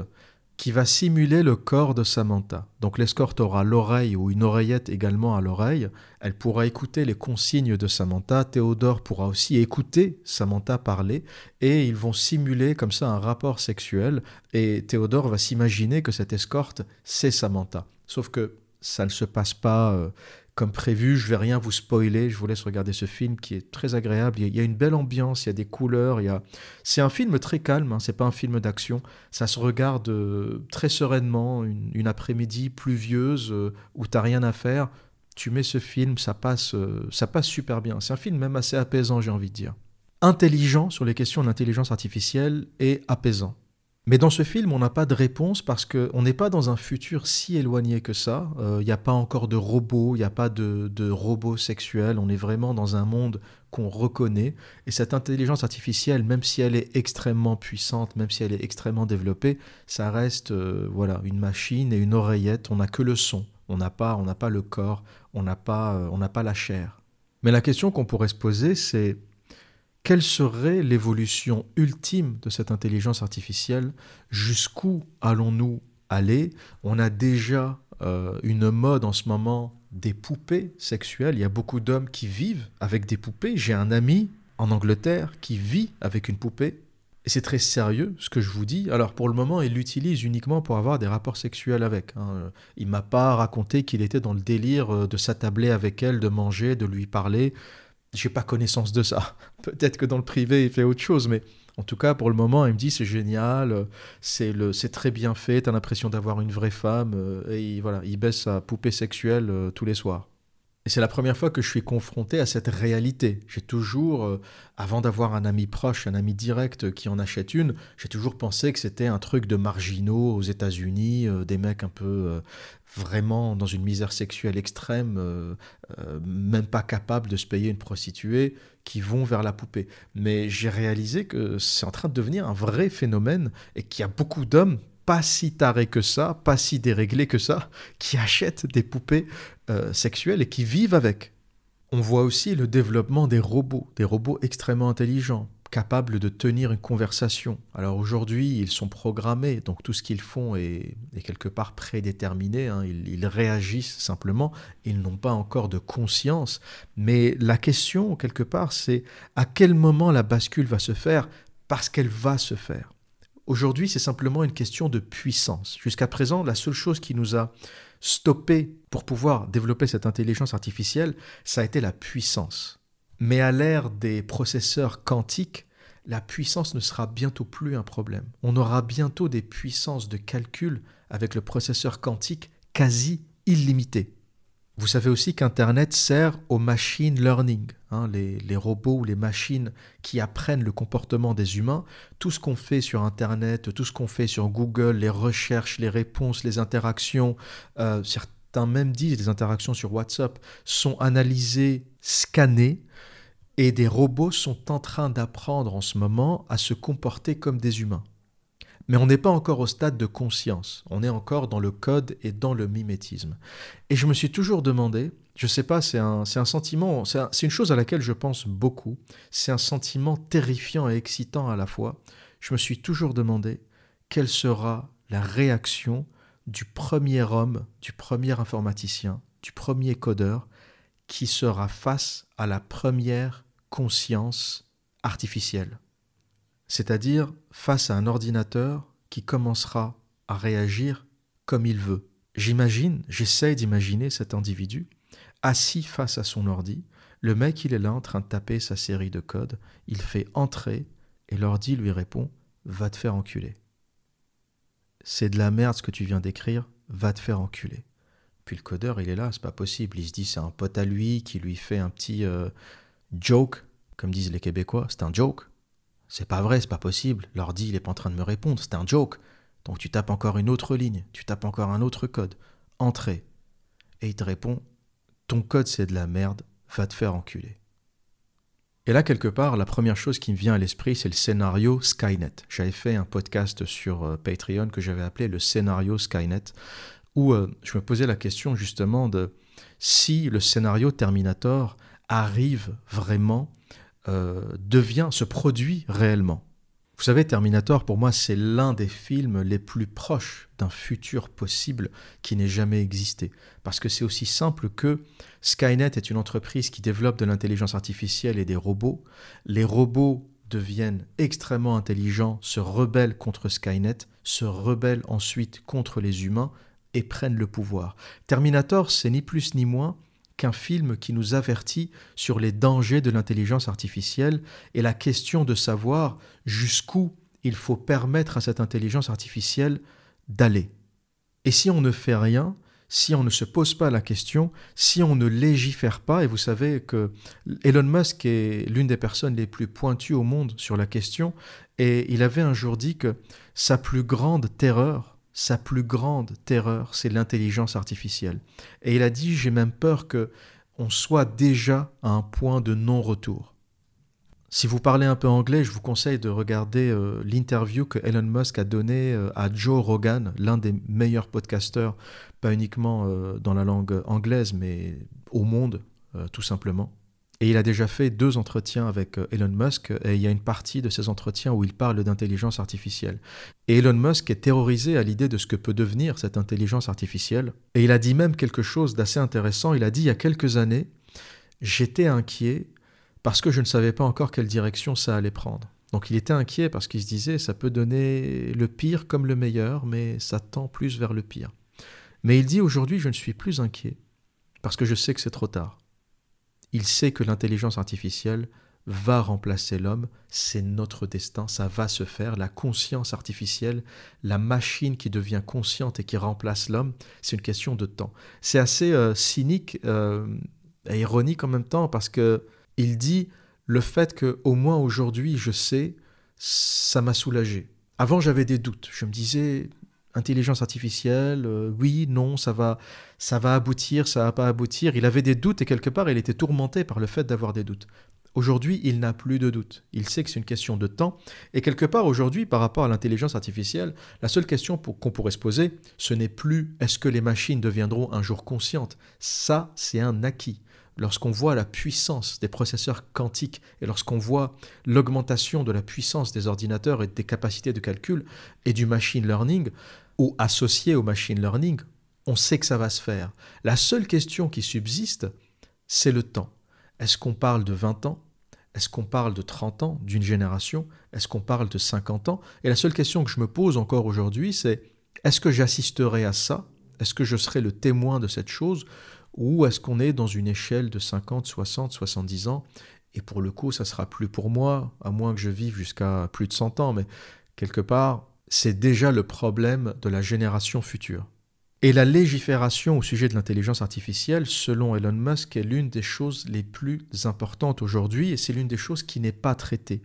qui va simuler le corps de Samantha. Donc l'escorte aura l'oreille ou une oreillette également à l'oreille. Elle pourra écouter les consignes de Samantha. Théodore pourra aussi écouter Samantha parler. Et ils vont simuler comme ça un rapport sexuel. Et Théodore va s'imaginer que cette escorte, c'est Samantha. Sauf que ça ne se passe pas euh, comme prévu, je ne vais rien vous spoiler, je vous laisse regarder ce film qui est très agréable. Il y a une belle ambiance, il y a des couleurs, il y a... c'est un film très calme, hein, ce n'est pas un film d'action. Ça se regarde euh, très sereinement, une, après-midi pluvieuse euh, où tu n'as rien à faire. Tu mets ce film, ça passe, euh, ça passe super bien. C'est un film même assez apaisant, j'ai envie de dire. Intelligent sur les questions de l'intelligence artificielle et apaisant. Mais dans ce film, on n'a pas de réponse parce qu'on n'est pas dans un futur si éloigné que ça. Il euh, n'y a pas encore de robots, il n'y a pas de, robots sexuels. On est vraiment dans un monde qu'on reconnaît. Et cette intelligence artificielle, même si elle est extrêmement puissante, même si elle est extrêmement développée, ça reste euh, voilà une machine et une oreillette. On n'a que le son. On n'a pas, on n'a pas le corps. On n'a pas, euh, on n'a pas la chair. Mais la question qu'on pourrait se poser, c'est quelle serait l'évolution ultime de cette intelligence artificielle Jusqu'où allons-nous aller On a déjà euh, une mode en ce moment des poupées sexuelles. Il y a beaucoup d'hommes qui vivent avec des poupées. J'ai un ami en Angleterre qui vit avec une poupée. Et c'est très sérieux ce que je vous dis. Alors pour le moment, il l'utilise uniquement pour avoir des rapports sexuels avec. Il hein. Il m'a pas raconté qu'il était dans le délire euh, de s'attabler avec elle, de manger, de lui parler j'ai pas connaissance de ça. [LAUGHS] Peut-être que dans le privé, il fait autre chose, mais en tout cas, pour le moment, il me dit c'est génial, c'est le, c'est très bien fait, t'as l'impression d'avoir une vraie femme, euh, et voilà, il baisse sa poupée sexuelle euh, tous les soirs. Et c'est la première fois que je suis confronté à cette réalité. J'ai toujours, euh, avant d'avoir un ami proche, un ami direct euh, qui en achète une, j'ai toujours pensé que c'était un truc de marginaux aux États-Unis, euh, des mecs un peu vraiment dans une misère sexuelle extrême, même pas capables de se payer une prostituée, qui vont vers la poupée. Mais j'ai réalisé que c'est en train de devenir un vrai phénomène et qu'il y a beaucoup d'hommes pas si tarés que ça, pas si déréglés que ça, qui achètent des poupées euh, sexuelles et qui vivent avec. On voit aussi le développement des robots, des robots extrêmement intelligents, capables de tenir une conversation. Alors aujourd'hui, ils sont programmés, donc tout ce qu'ils font est, quelque part prédéterminé, hein. ils, réagissent simplement, ils n'ont pas encore de conscience. Mais la question, quelque part, c'est à quel moment la bascule va se faire parce qu'elle va se faire. Aujourd'hui, c'est simplement une question de puissance. Jusqu'à présent, la seule chose qui nous a stoppé pour pouvoir développer cette intelligence artificielle, ça a été la puissance. Mais à l'ère des processeurs quantiques, la puissance ne sera bientôt plus un problème. On aura bientôt des puissances de calcul avec le processeur quantique quasi illimitées. Vous savez aussi qu'Internet sert au machine learning, Hein, les, robots ou les machines qui apprennent le comportement des humains, tout ce qu'on fait sur Internet, tout ce qu'on fait sur Google, les recherches, les réponses, les interactions, euh, certains même disent les interactions sur WhatsApp, sont analysées, scannées, et des robots sont en train d'apprendre en ce moment à se comporter comme des humains. Mais on n'est pas encore au stade de conscience, on est encore dans le code et dans le mimétisme. Et je me suis toujours demandé, je ne sais pas, c'est un, sentiment, c'est une chose à laquelle je pense beaucoup, c'est un sentiment terrifiant et excitant à la fois. Je me suis toujours demandé quelle sera la réaction du premier homme, du premier informaticien, du premier codeur qui sera face à la première conscience artificielle c'est-à-dire face à un ordinateur qui commencera à réagir comme il veut. J'imagine, j'essaie d'imaginer cet individu assis face à son ordi. Le mec, il est là en train de taper sa série de codes. Il fait entrer et l'ordi lui répond Va te faire enculer. C'est de la merde ce que tu viens d'écrire, va te faire enculer. Puis le codeur, il est là, c'est pas possible. Il se dit C'est un pote à lui qui lui fait un petit euh, joke, comme disent les Québécois, c'est un joke. C'est pas vrai, c'est pas possible. L'ordi, il est pas en train de me répondre, c'est un joke. Donc tu tapes encore une autre ligne, tu tapes encore un autre code. Entrez. Et il te répond Ton code, c'est de la merde, va te faire enculer. Et là, quelque part, la première chose qui me vient à l'esprit, c'est le scénario Skynet. J'avais fait un podcast sur euh, Patreon que j'avais appelé le scénario Skynet, où euh, je me posais la question justement de si le scénario Terminator arrive vraiment euh, devient, se produit réellement. Vous savez, Terminator, pour moi, c'est l'un des films les plus proches d'un futur possible qui n'ait jamais existé. Parce que c'est aussi simple que Skynet est une entreprise qui développe de l'intelligence artificielle et des robots. Les robots deviennent extrêmement intelligents, se rebellent contre Skynet, se rebellent ensuite contre les humains et prennent le pouvoir. Terminator, c'est ni plus ni moins qu'un film qui nous avertit sur les dangers de l'intelligence artificielle et la question de savoir jusqu'où il faut permettre à cette intelligence artificielle d'aller. Et si on ne fait rien, si on ne se pose pas la question, si on ne légifère pas, et vous savez que Elon Musk est l'une des personnes les plus pointues au monde sur la question, et il avait un jour dit que sa plus grande terreur, sa plus grande terreur, c'est l'intelligence artificielle. Et il a dit, j'ai même peur que on soit déjà à un point de non-retour. Si vous parlez un peu anglais, je vous conseille de regarder euh, l'interview que Elon Musk a donnée euh, à Joe Rogan, l'un des meilleurs podcasteurs, pas uniquement euh, dans la langue anglaise, mais au monde, tout simplement. Et il a déjà fait deux entretiens avec euh, Elon Musk, et il y a une partie de ces entretiens où il parle d'intelligence artificielle. Et Elon Musk est terrorisé à l'idée de ce que peut devenir cette intelligence artificielle. Et il a dit même quelque chose d'assez intéressant, il a dit il y a quelques années, j'étais inquiet parce que je ne savais pas encore quelle direction ça allait prendre. Donc il était inquiet parce qu'il se disait ça peut donner le pire comme le meilleur, mais ça tend plus vers le pire. Mais il dit aujourd'hui je ne suis plus inquiet parce que je sais que c'est trop tard. Il sait que l'intelligence artificielle va remplacer l'homme, c'est notre destin, ça va se faire. La conscience artificielle, la machine qui devient consciente et qui remplace l'homme, c'est une question de temps. C'est assez euh, cynique euh, et ironique en même temps parce que il dit le fait que au moins aujourd'hui je sais, ça m'a soulagé. Avant j'avais des doutes, je me disais intelligence artificielle, euh, oui, non, ça va, ça va aboutir, ça va pas aboutir. Il avait des doutes et quelque part, il était tourmenté par le fait d'avoir des doutes. Aujourd'hui, il n'a plus de doutes. Il sait que c'est une question de temps. Et quelque part, aujourd'hui, par rapport à l'intelligence artificielle, la seule question qu'on pourrait se poser, ce n'est plus est-ce que les machines deviendront un jour conscientes Ça, c'est un acquis lorsqu'on voit la puissance des processeurs quantiques et lorsqu'on voit l'augmentation de la puissance des ordinateurs et des capacités de calcul et du machine learning, ou associé au machine learning, on sait que ça va se faire. La seule question qui subsiste, c'est le temps. Est-ce qu'on parle de 20 ans Est-ce qu'on parle de 30 ans, d'une génération Est-ce qu'on parle de 50 ans Et la seule question que je me pose encore aujourd'hui, c'est est-ce que j'assisterai à ça Est-ce que je serai le témoin de cette chose ou est-ce qu'on est dans une échelle de 50, 60, 70 ans Et pour le coup, ça sera plus pour moi, à moins que je vive jusqu'à plus de 100 ans, mais quelque part, c'est déjà le problème de la génération future. Et la légifération au sujet de l'intelligence artificielle, selon Elon Musk, est l'une des choses les plus importantes aujourd'hui et c'est l'une des choses qui n'est pas traitée.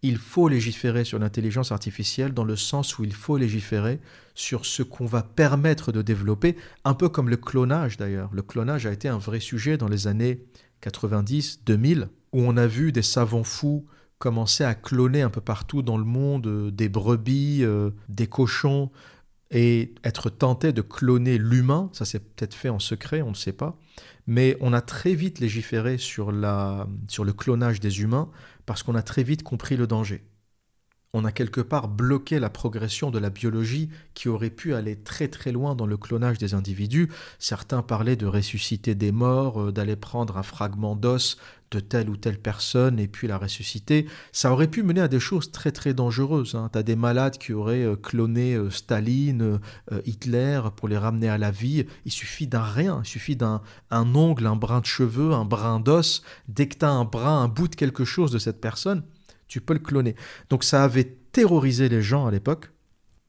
Il faut légiférer sur l'intelligence artificielle dans le sens où il faut légiférer sur ce qu'on va permettre de développer, un peu comme le clonage d'ailleurs. Le clonage a été un vrai sujet dans les années 90-2000, où on a vu des savants fous commencer à cloner un peu partout dans le monde euh, des brebis, euh, des cochons, et être tenté de cloner l'humain, ça s'est peut-être fait en secret, on ne sait pas, mais on a très vite légiféré sur, sur le clonage des humains parce qu'on a très vite compris le danger. On a quelque part bloqué la progression de la biologie qui aurait pu aller très très loin dans le clonage des individus. Certains parlaient de ressusciter des morts, euh, d'aller prendre un fragment d'os de telle ou telle personne et puis la ressusciter. Ça aurait pu mener à des choses très très dangereuses. Hein. Tu as des malades qui auraient euh, cloné euh, Staline, Hitler pour les ramener à la vie. Il suffit d'un rien, il suffit d'un ongle, un brin de cheveux, un brin d'os. Dès que tu as un brin, un bout de quelque chose de cette personne, tu peux le cloner. Donc ça avait terrorisé les gens à l'époque.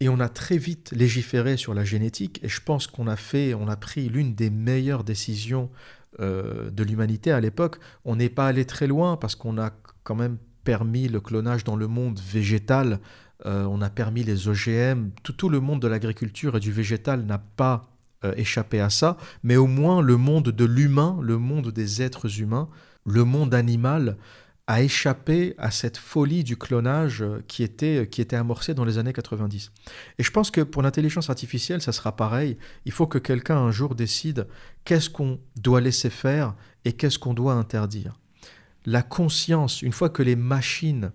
Et on a très vite légiféré sur la génétique, et je pense qu'on a fait, on a pris l'une des meilleures décisions euh, de l'humanité à l'époque. On n'est pas allé très loin parce qu'on a quand même permis le clonage dans le monde végétal, euh, on a permis les OGM, tout, le monde de l'agriculture et du végétal n'a pas euh, échappé à ça, mais au moins le monde de l'humain, le monde des êtres humains, le monde animal à échapper à cette folie du clonage qui était, qui était amorcée dans les années 90. Et je pense que pour l'intelligence artificielle, ça sera pareil. Il faut que quelqu'un un jour décide qu'est-ce qu'on doit laisser faire et qu'est-ce qu'on doit interdire. La conscience, une fois que les machines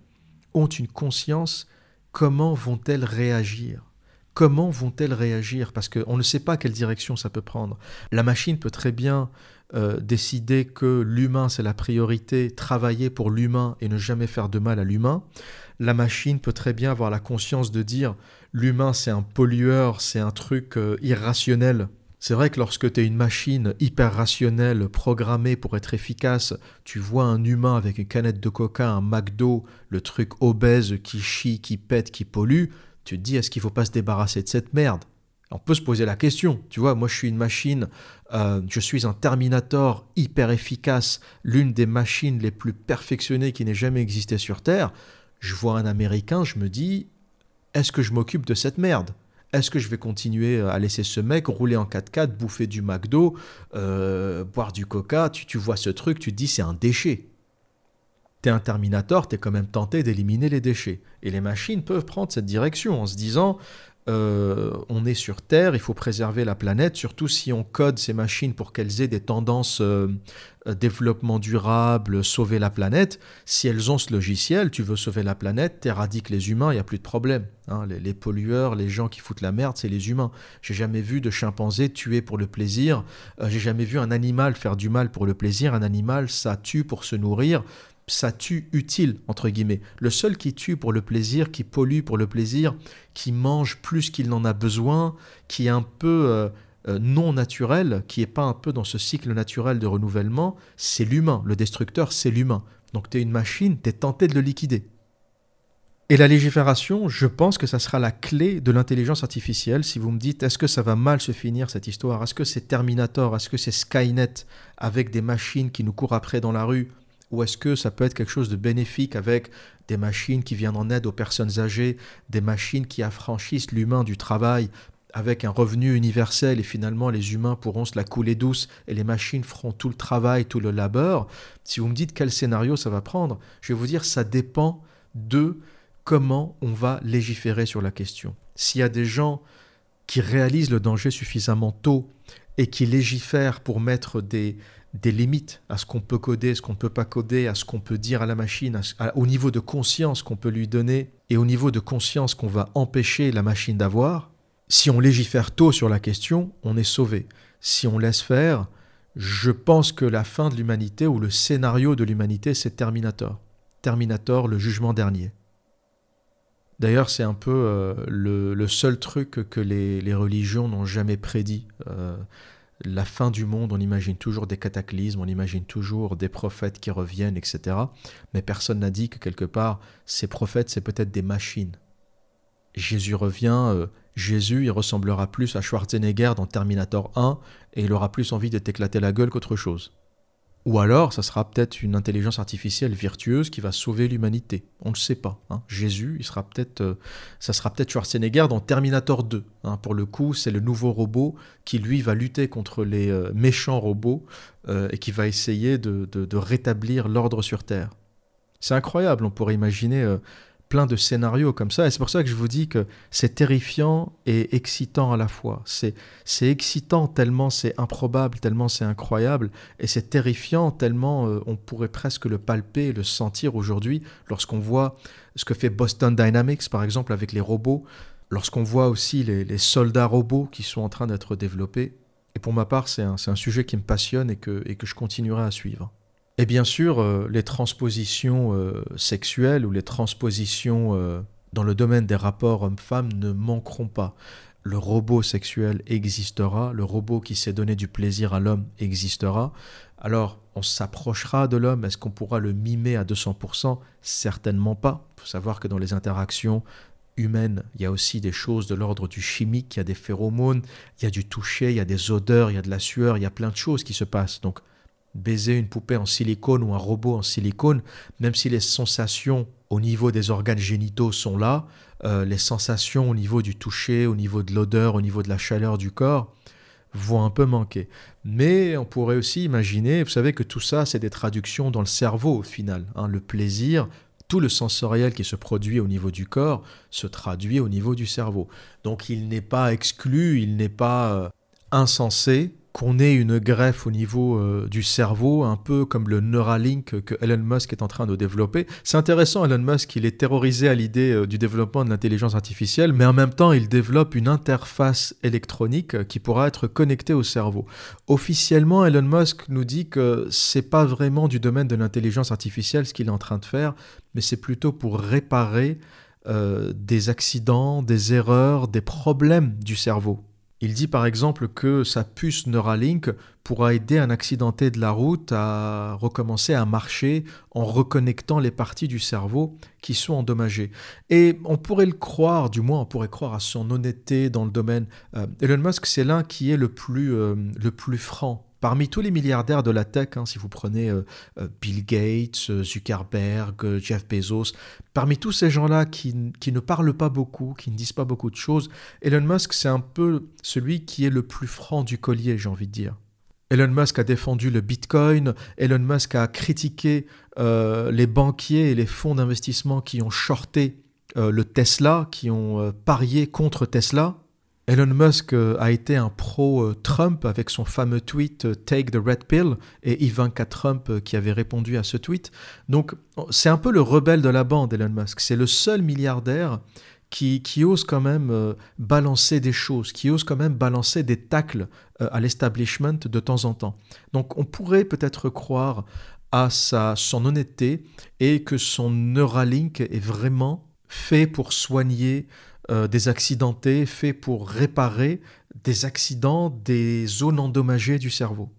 ont une conscience, comment vont-elles réagir Comment vont-elles réagir Parce qu'on ne sait pas quelle direction ça peut prendre. La machine peut très bien euh, décider que l'humain c'est la priorité, travailler pour l'humain et ne jamais faire de mal à l'humain, la machine peut très bien avoir la conscience de dire l'humain c'est un pollueur, c'est un truc euh, irrationnel. C'est vrai que lorsque tu es une machine hyper rationnelle, programmée pour être efficace, tu vois un humain avec une canette de coca, un McDo, le truc obèse qui chie, qui pète, qui pollue, tu te dis est-ce qu'il ne faut pas se débarrasser de cette merde on peut se poser la question, tu vois, moi je suis une machine, euh, je suis un Terminator hyper efficace, l'une des machines les plus perfectionnées qui n'ait jamais existé sur Terre. Je vois un Américain, je me dis, est-ce que je m'occupe de cette merde est-ce que je vais continuer euh, à laisser ce mec rouler en 4x4, bouffer du McDo, euh, boire du coca tu, vois ce truc, tu te dis c'est un déchet. T'es un Terminator, t'es quand même tenté d'éliminer les déchets. Et les machines peuvent prendre cette direction en se disant euh, on est sur Terre, il faut préserver la planète, surtout si on code ces machines pour qu'elles aient des tendances euh, euh, développement durable, sauver la planète. Si elles ont ce logiciel, tu veux sauver la planète, t'éradiques les humains, il n'y a plus de problème. Hein. les, pollueurs, les gens qui foutent la merde, c'est les humains. J'ai jamais vu de chimpanzé tuer pour le plaisir. J'ai jamais vu un animal faire du mal pour le plaisir. Un animal, ça tue pour se nourrir ça tue utile, entre guillemets. Le seul qui tue pour le plaisir, qui pollue pour le plaisir, qui mange plus qu'il n'en a besoin, qui est un peu euh, euh, non naturel, qui n'est pas un peu dans ce cycle naturel de renouvellement, c'est l'humain. Le destructeur, c'est l'humain. Donc tu es une machine, tu es tenté de le liquider. Et la légifération, je pense que ça sera la clé de l'intelligence artificielle. Si vous me dites, est-ce que ça va mal se finir cette histoire Est-ce que c'est Terminator Est-ce que c'est Skynet avec des machines qui nous courent après dans la rue ou est-ce que ça peut être quelque chose de bénéfique avec des machines qui viennent en aide aux personnes âgées, des machines qui affranchissent l'humain du travail avec un revenu universel et finalement les humains pourront se la couler douce et les machines feront tout le travail, tout le labeur. Si vous me dites quel scénario ça va prendre, je vais vous dire ça dépend de comment on va légiférer sur la question. S'il y a des gens qui réalisent le danger suffisamment tôt et qui légifèrent pour mettre des, des limites à ce qu'on peut coder, ce qu'on ne peut pas coder, à ce qu'on peut dire à la machine, au niveau de conscience qu'on peut lui donner et au niveau de conscience qu'on va empêcher la machine d'avoir, si on légifère tôt sur la question, on est sauvé. Si on laisse faire, je pense que la fin de l'humanité ou le scénario de l'humanité, c'est Terminator. Terminator, le jugement dernier. D'ailleurs, c'est un peu euh, le, seul truc que les, religions n'ont jamais prédit. Euh, la fin du monde, on imagine toujours des cataclysmes, on imagine toujours des prophètes qui reviennent, etc. Mais personne n'a dit que quelque part, ces prophètes, c'est peut-être des machines. Jésus revient, euh, Jésus, il ressemblera plus à Schwarzenegger dans Terminator 1, et il aura plus envie de t'éclater la gueule qu'autre chose. Ou alors, ça sera peut-être une intelligence artificielle virtueuse qui va sauver l'humanité. On ne sait pas. Hein. Jésus, il sera peut-être, euh, ça sera peut-être Schwarzenegger dans Terminator 2. Hein. Pour le coup, c'est le nouveau robot qui, lui, va lutter contre les euh, méchants robots euh, et qui va essayer de rétablir l'ordre sur Terre. C'est incroyable, on pourrait imaginer de scénarios comme ça. Et c'est pour ça que je vous dis que c'est terrifiant et excitant à la fois. C'est, c'est excitant tellement c'est improbable, tellement c'est incroyable. Et c'est terrifiant tellement euh, on pourrait presque le palper, le sentir aujourd'hui lorsqu'on voit ce que fait Boston Dynamics, par exemple, avec les robots. Lorsqu'on voit aussi les, soldats robots qui sont en train d'être développés. Et pour ma part, c'est un, sujet qui me passionne et que je continuerai à suivre. Et bien sûr, euh, les transpositions euh, sexuelles ou les transpositions euh, dans le domaine des rapports hommes-femmes ne manqueront pas. Le robot sexuel existera, le robot qui s'est donné du plaisir à l'homme existera. Alors, on s'approchera de l'homme, est-ce qu'on pourra le mimer à 200% Certainement pas. Il faut savoir que dans les interactions humaines, il y a aussi des choses de l'ordre du chimique, il y a des phéromones, il y a du toucher, il y a des odeurs, il y a de la sueur, il y a plein de choses qui se passent. Donc baiser une poupée en silicone ou un robot en silicone, même si les sensations au niveau des organes génitaux sont là, euh, les sensations au niveau du toucher, au niveau de l'odeur, au niveau de la chaleur du corps, vont un peu manquer. Mais on pourrait aussi imaginer, vous savez que tout ça, c'est des traductions dans le cerveau au final. Hein. le plaisir, tout le sensoriel qui se produit au niveau du corps se traduit au niveau du cerveau. Donc il n'est pas exclu, il n'est pas euh, insensé qu'on ait une greffe au niveau euh, du cerveau, un peu comme le Neuralink que Elon Musk est en train de développer. C'est intéressant, Elon Musk, il est terrorisé à l'idée euh, du développement de l'intelligence artificielle, mais en même temps, il développe une interface électronique euh, qui pourra être connectée au cerveau. Officiellement, Elon Musk nous dit que ce c'est pas vraiment du domaine de l'intelligence artificielle ce qu'il est en train de faire, mais c'est plutôt pour réparer des accidents, des erreurs, des problèmes du cerveau il dit par exemple que sa puce Neuralink pourra aider un accidenté de la route à recommencer à marcher en reconnectant les parties du cerveau qui sont endommagées. Et on pourrait le croire, du moins on pourrait croire à son honnêteté dans le domaine. Euh, Elon Musk, c'est l'un qui est le plus, euh, le plus franc Parmi tous les milliardaires de la tech, hein, si vous prenez euh, euh, Bill Gates, euh, Zuckerberg, Jeff Bezos, parmi tous ces gens-là qui, ne parlent pas beaucoup, qui ne disent pas beaucoup de choses, Elon Musk, c'est un peu celui qui est le plus franc du collier, j'ai envie de dire. Elon Musk a défendu le Bitcoin, Elon Musk a critiqué les banquiers et les fonds d'investissement qui ont shorté le Tesla, qui ont parié contre Tesla, Elon Musk euh, a été un pro-Trump avec son fameux tweet euh, Take the Red Pill et Ivanka Trump euh, qui avait répondu à ce tweet. Donc c'est un peu le rebelle de la bande, Elon Musk. C'est le seul milliardaire qui, ose quand même balancer des choses, qui ose quand même balancer des tacles à l'establishment de temps en temps. Donc on pourrait peut-être croire à sa, son honnêteté et que son Neuralink est vraiment fait pour soigner euh, des accidentés faits pour réparer des accidents des zones endommagées du cerveau.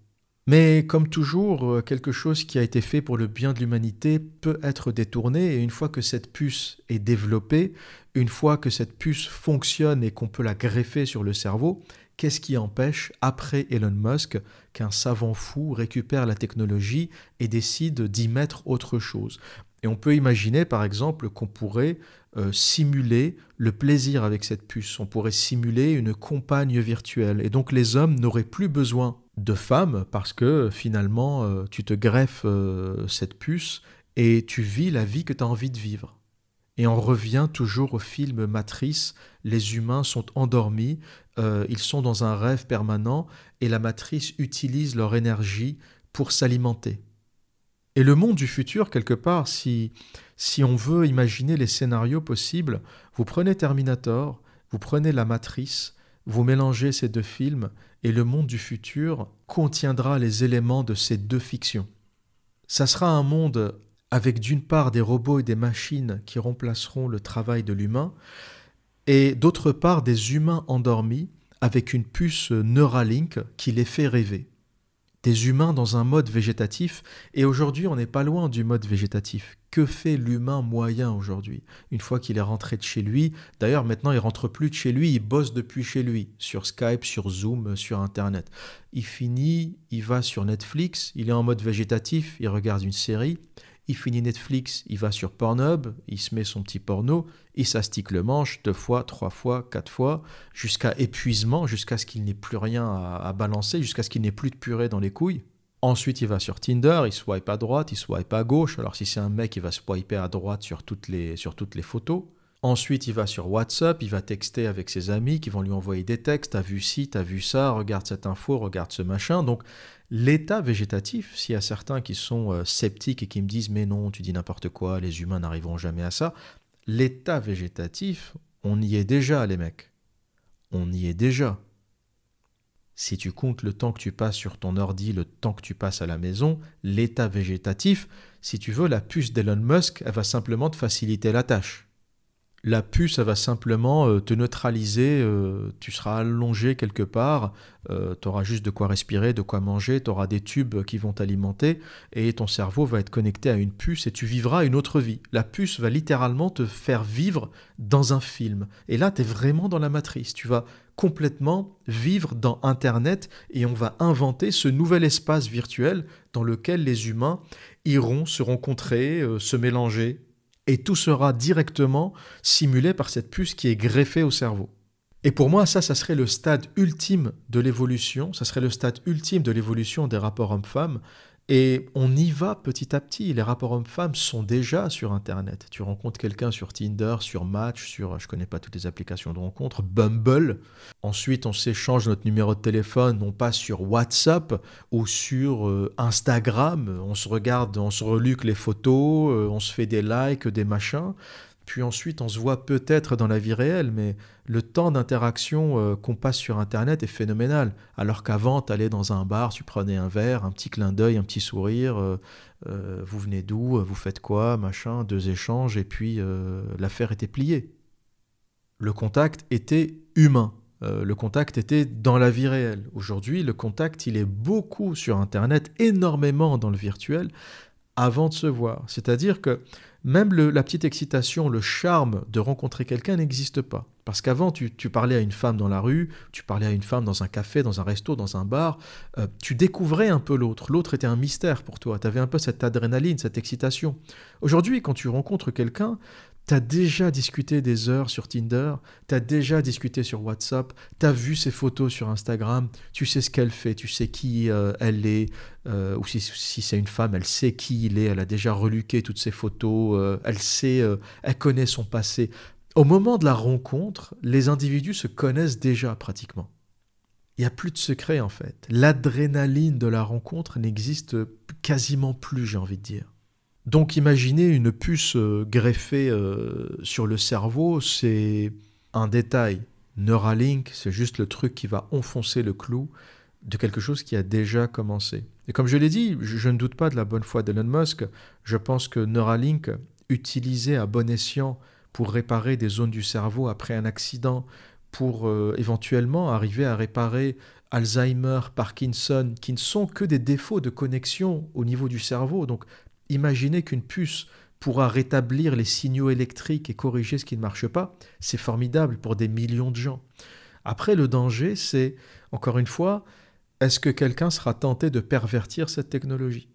Mais comme toujours, euh, quelque chose qui a été fait pour le bien de l'humanité peut être détourné et une fois que cette puce est développée, une fois que cette puce fonctionne et qu'on peut la greffer sur le cerveau, qu'est-ce qui empêche, après Elon Musk, qu'un savant fou récupère la technologie et décide d'y mettre autre chose Et on peut imaginer par exemple qu'on pourrait euh, simuler le plaisir avec cette puce, on pourrait simuler une compagne virtuelle. Et donc les hommes n'auraient plus besoin de femmes parce que finalement euh, tu te greffes euh, cette puce et tu vis la vie que tu as envie de vivre. Et on revient toujours au film Matrice, les humains sont endormis, ils sont dans un rêve permanent et la matrice utilise leur énergie pour s'alimenter. Et le monde du futur, quelque part, si si on veut imaginer les scénarios possibles, vous prenez Terminator, vous prenez La Matrice, vous mélangez ces deux films et le monde du futur contiendra les éléments de ces deux fictions. Ça sera un monde avec d'une part des robots et des machines qui remplaceront le travail de l'humain, et d'autre part des humains endormis avec une puce Neuralink qui les fait rêver des humains dans un mode végétatif, et aujourd'hui on n'est pas loin du mode végétatif. Que fait l'humain moyen aujourd'hui Une fois qu'il est rentré de chez lui, d'ailleurs maintenant il rentre plus de chez lui, il bosse depuis chez lui, sur Skype, sur Zoom, euh, sur Internet. Il finit, il va sur Netflix, il est en mode végétatif, il regarde une série, il finit Netflix, il va sur Pornhub, il se met son petit porno, il s'astique le manche deux fois, trois fois, quatre fois, jusqu'à épuisement, jusqu'à ce qu'il n'ait plus rien à, balancer, jusqu'à ce qu'il n'ait plus de purée dans les couilles. Ensuite, il va sur Tinder, il swipe à droite, il swipe à gauche. Alors, si c'est un mec, il va swiper à droite sur toutes les, sur toutes les photos. Ensuite, il va sur WhatsApp, il va texter avec ses amis qui vont lui envoyer des textes. T'as vu ci, t'as vu ça, regarde cette info, regarde ce machin. Donc, L'état végétatif, s'il y a certains qui sont euh, sceptiques et qui me disent mais non, tu dis n'importe quoi, les humains n'arriveront jamais à ça, l'état végétatif, on y est déjà les mecs. On y est déjà. Si tu comptes le temps que tu passes sur ton ordi, le temps que tu passes à la maison, l'état végétatif, si tu veux, la puce d'Elon Musk, elle va simplement te faciliter la tâche. La puce, va simplement euh, te neutraliser, euh, tu seras allongé quelque part, euh, tu auras juste de quoi respirer, de quoi manger, tu auras des tubes qui vont t'alimenter et ton cerveau va être connecté à une puce et tu vivras une autre vie. La puce va littéralement te faire vivre dans un film. Et là, tu es vraiment dans la matrice, tu vas complètement vivre dans Internet et on va inventer ce nouvel espace virtuel dans lequel les humains iront se rencontrer, se mélanger, et tout sera directement simulé par cette puce qui est greffée au cerveau. Et pour moi, ça, ça serait le stade ultime de l'évolution, ça serait le stade ultime de l'évolution des rapports hommes-femmes, et on y va petit à petit. Les rapports hommes-femmes sont déjà sur Internet. Tu rencontres quelqu'un sur Tinder, sur Match, sur je connais pas toutes les applications de rencontre, Bumble. Ensuite, on s'échange notre numéro de téléphone, non pas sur WhatsApp ou sur euh, Instagram. On se regarde, on se reluque les photos, euh, on se fait des likes, des machins. Puis ensuite, on se voit peut-être dans la vie réelle, mais le temps d'interaction euh, qu'on passe sur Internet est phénoménal. Alors qu'avant, tu dans un bar, tu prenais un verre, un petit clin d'œil, un petit sourire, euh, euh, vous venez d'où, vous faites quoi, machin, deux échanges, et puis l'affaire était pliée. Le contact était humain. le contact était dans la vie réelle. Aujourd'hui, le contact, il est beaucoup sur Internet, énormément dans le virtuel, avant de se voir. C'est-à-dire que même la petite excitation, le charme de rencontrer quelqu'un n'existe pas. Parce qu'avant, tu, parlais à une femme dans la rue, tu parlais à une femme dans un café, dans un resto, dans un bar, euh, tu découvrais un peu l'autre. L'autre était un mystère pour toi. Tu avais un peu cette adrénaline, cette excitation. Aujourd'hui, quand tu rencontres quelqu'un, T'as déjà discuté des heures sur Tinder, t'as déjà discuté sur WhatsApp, t'as vu ses photos sur Instagram, tu sais ce qu'elle fait, tu sais qui euh, elle est, euh, ou si, c'est une femme, elle sait qui il est, elle a déjà reluqué toutes ses photos, euh, elle sait, elle connaît son passé. Au moment de la rencontre, les individus se connaissent déjà pratiquement. Il n'y a plus de secret en fait. L'adrénaline de la rencontre n'existe quasiment plus, j'ai envie de dire. Donc imaginez une puce euh, greffée euh, sur le cerveau, c'est un détail. Neuralink, c'est juste le truc qui va enfoncer le clou de quelque chose qui a déjà commencé. Et comme je l'ai dit, je, ne doute pas de la bonne foi d'Elon Musk. Je pense que Neuralink, utilisé à bon escient pour réparer des zones du cerveau après un accident, pour euh, éventuellement arriver à réparer Alzheimer, Parkinson, qui ne sont que des défauts de connexion au niveau du cerveau. Donc Imaginez qu'une puce pourra rétablir les signaux électriques et corriger ce qui ne marche pas, c'est formidable pour des millions de gens. Après, le danger, c'est, encore une fois, est-ce que quelqu'un sera tenté de pervertir cette technologie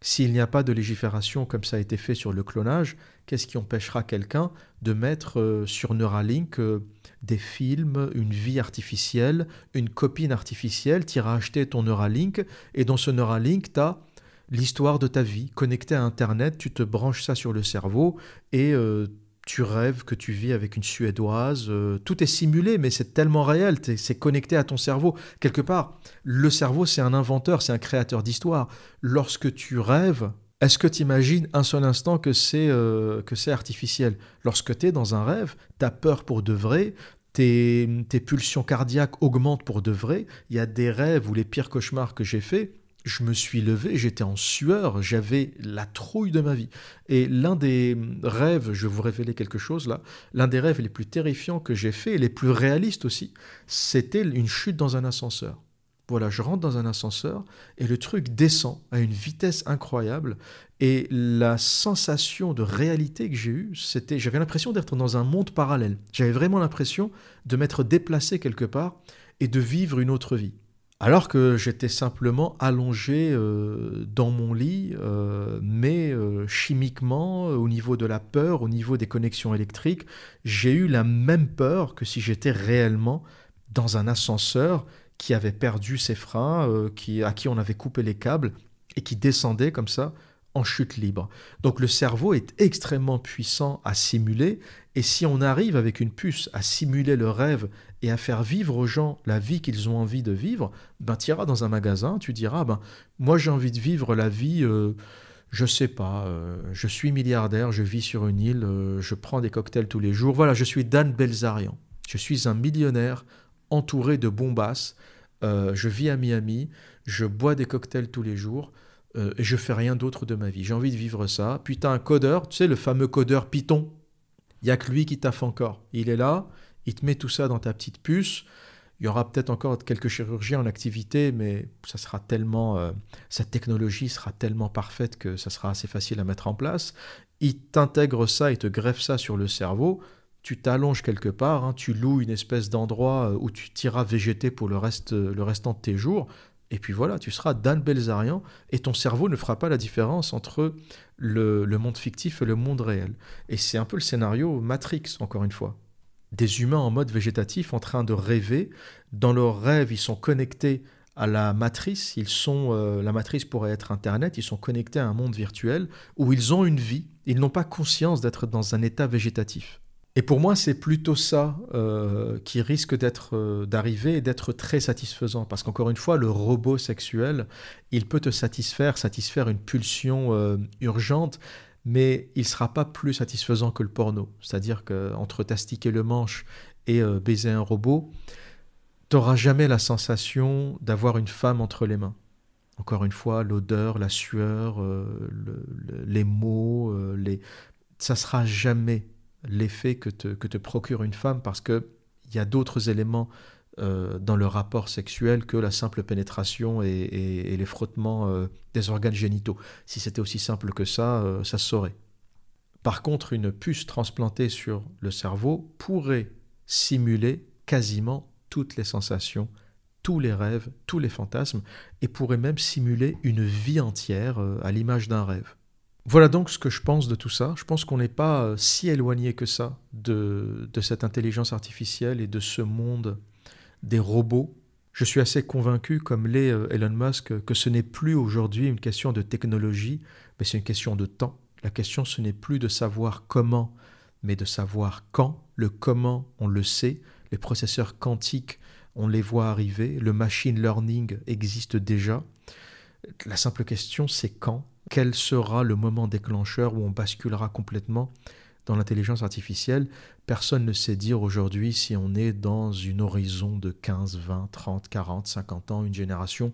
S'il n'y a pas de légifération comme ça a été fait sur le clonage, qu'est-ce qui empêchera quelqu'un de mettre euh, sur Neuralink euh, des films, une vie artificielle, une copine artificielle, t'iras acheter ton Neuralink, et dans ce Neuralink, tu as l'histoire de ta vie connectée à Internet, tu te branches ça sur le cerveau et euh, tu rêves que tu vis avec une Suédoise. Euh, tout est simulé, mais c'est tellement réel, c'est connecté à ton cerveau. Quelque part, le cerveau, c'est un inventeur, c'est un créateur d'histoire. Lorsque tu rêves, est-ce que tu imagines un seul instant que c'est euh, artificiel Lorsque tu es dans un rêve, tu as peur pour de vrai, tes, tes pulsions cardiaques augmentent pour de vrai, il y a des rêves ou les pires cauchemars que j'ai faits je me suis levé, j'étais en sueur, j'avais la trouille de ma vie. Et l'un des rêves, je vais vous révéler quelque chose là, l'un des rêves les plus terrifiants que j'ai fait, et les plus réalistes aussi, c'était une chute dans un ascenseur. Voilà, je rentre dans un ascenseur et le truc descend à une vitesse incroyable. Et la sensation de réalité que j'ai eue, c'était, j'avais l'impression d'être dans un monde parallèle. J'avais vraiment l'impression de m'être déplacé quelque part et de vivre une autre vie alors que j'étais simplement allongé euh, dans mon lit, euh, mais euh, chimiquement, au niveau de la peur, au niveau des connexions électriques, j'ai eu la même peur que si j'étais réellement dans un ascenseur qui avait perdu ses freins, qui, à qui on avait coupé les câbles, et qui descendait comme ça en chute libre. Donc le cerveau est extrêmement puissant à simuler, et si on arrive avec une puce à simuler le rêve et à faire vivre aux gens la vie qu'ils ont envie de vivre, ben, tu iras dans un magasin, tu diras, ben, moi j'ai envie de vivre la vie, euh, je sais pas, euh, je suis milliardaire, je vis sur une île, euh, je prends des cocktails tous les jours, voilà, je suis Dan Belzarian, je suis un millionnaire entouré de bombasses, je vis à Miami, je bois des cocktails tous les jours, et je fais rien d'autre de ma vie. J'ai envie de vivre ça. Puis as un codeur, tu sais, le fameux codeur Python. Il n'y a que lui qui taffe encore. Il est là, il te met tout ça dans ta petite puce. Il y aura peut-être encore quelques chirurgiens en activité, mais ça sera tellement, euh, technologie sera tellement parfaite que ça sera assez facile à mettre en place. Il t'intègre ça, et te greffe ça sur le cerveau. Tu t'allonges quelque part, hein, tu loues une espèce d'endroit euh, où tu t'iras végéter pour le reste, euh, le restant de tes jours. Et puis voilà, tu seras Dan Belzarian et ton cerveau ne fera pas la différence entre le monde fictif et le monde réel. Et c'est un peu le scénario Matrix, encore une fois des humains en mode végétatif en train de rêver. Dans leurs rêves, ils sont connectés à la matrice. Ils sont, euh, la matrice pourrait être Internet. Ils sont connectés à un monde virtuel où ils ont une vie. Ils n'ont pas conscience d'être dans un état végétatif. Et pour moi, c'est plutôt ça euh, qui risque d'être euh, d'arriver et d'être très satisfaisant, parce qu'encore une fois, le robot sexuel, il peut te satisfaire, satisfaire une pulsion urgente, mais il sera pas plus satisfaisant que le porno. C'est-à-dire qu'entre t'astiquer le manche et euh, baiser un robot, tu n'auras jamais la sensation d'avoir une femme entre les mains. Encore une fois, l'odeur, la sueur, euh, les mots, euh, les... ça sera jamais l'effet que te, que te procure une femme parce qu'il y a d'autres éléments euh, dans le rapport sexuel que la simple pénétration et, les frottements euh, des organes génitaux. Si c'était aussi simple que ça, euh, ça se saurait. Par contre, une puce transplantée sur le cerveau pourrait simuler quasiment toutes les sensations, tous les rêves, tous les fantasmes, et pourrait même simuler une vie entière à l'image d'un rêve. Voilà donc ce que je pense de tout ça. Je pense qu'on n'est pas si éloigné que ça de, de, cette intelligence artificielle et de ce monde des robots. Je suis assez convaincu, comme l'est euh, Elon Musk, que ce n'est plus aujourd'hui une question de technologie, mais c'est une question de temps. La question, ce n'est plus de savoir comment, mais de savoir quand. Le comment, on le sait. Les processeurs quantiques, on les voit arriver. Le machine learning existe déjà. La simple question, c'est quand Quel sera le moment déclencheur où on basculera complètement dans l'intelligence artificielle, personne ne sait dire aujourd'hui si on est dans une horizon de 15, 20, 30, 40, 50 ans, une génération,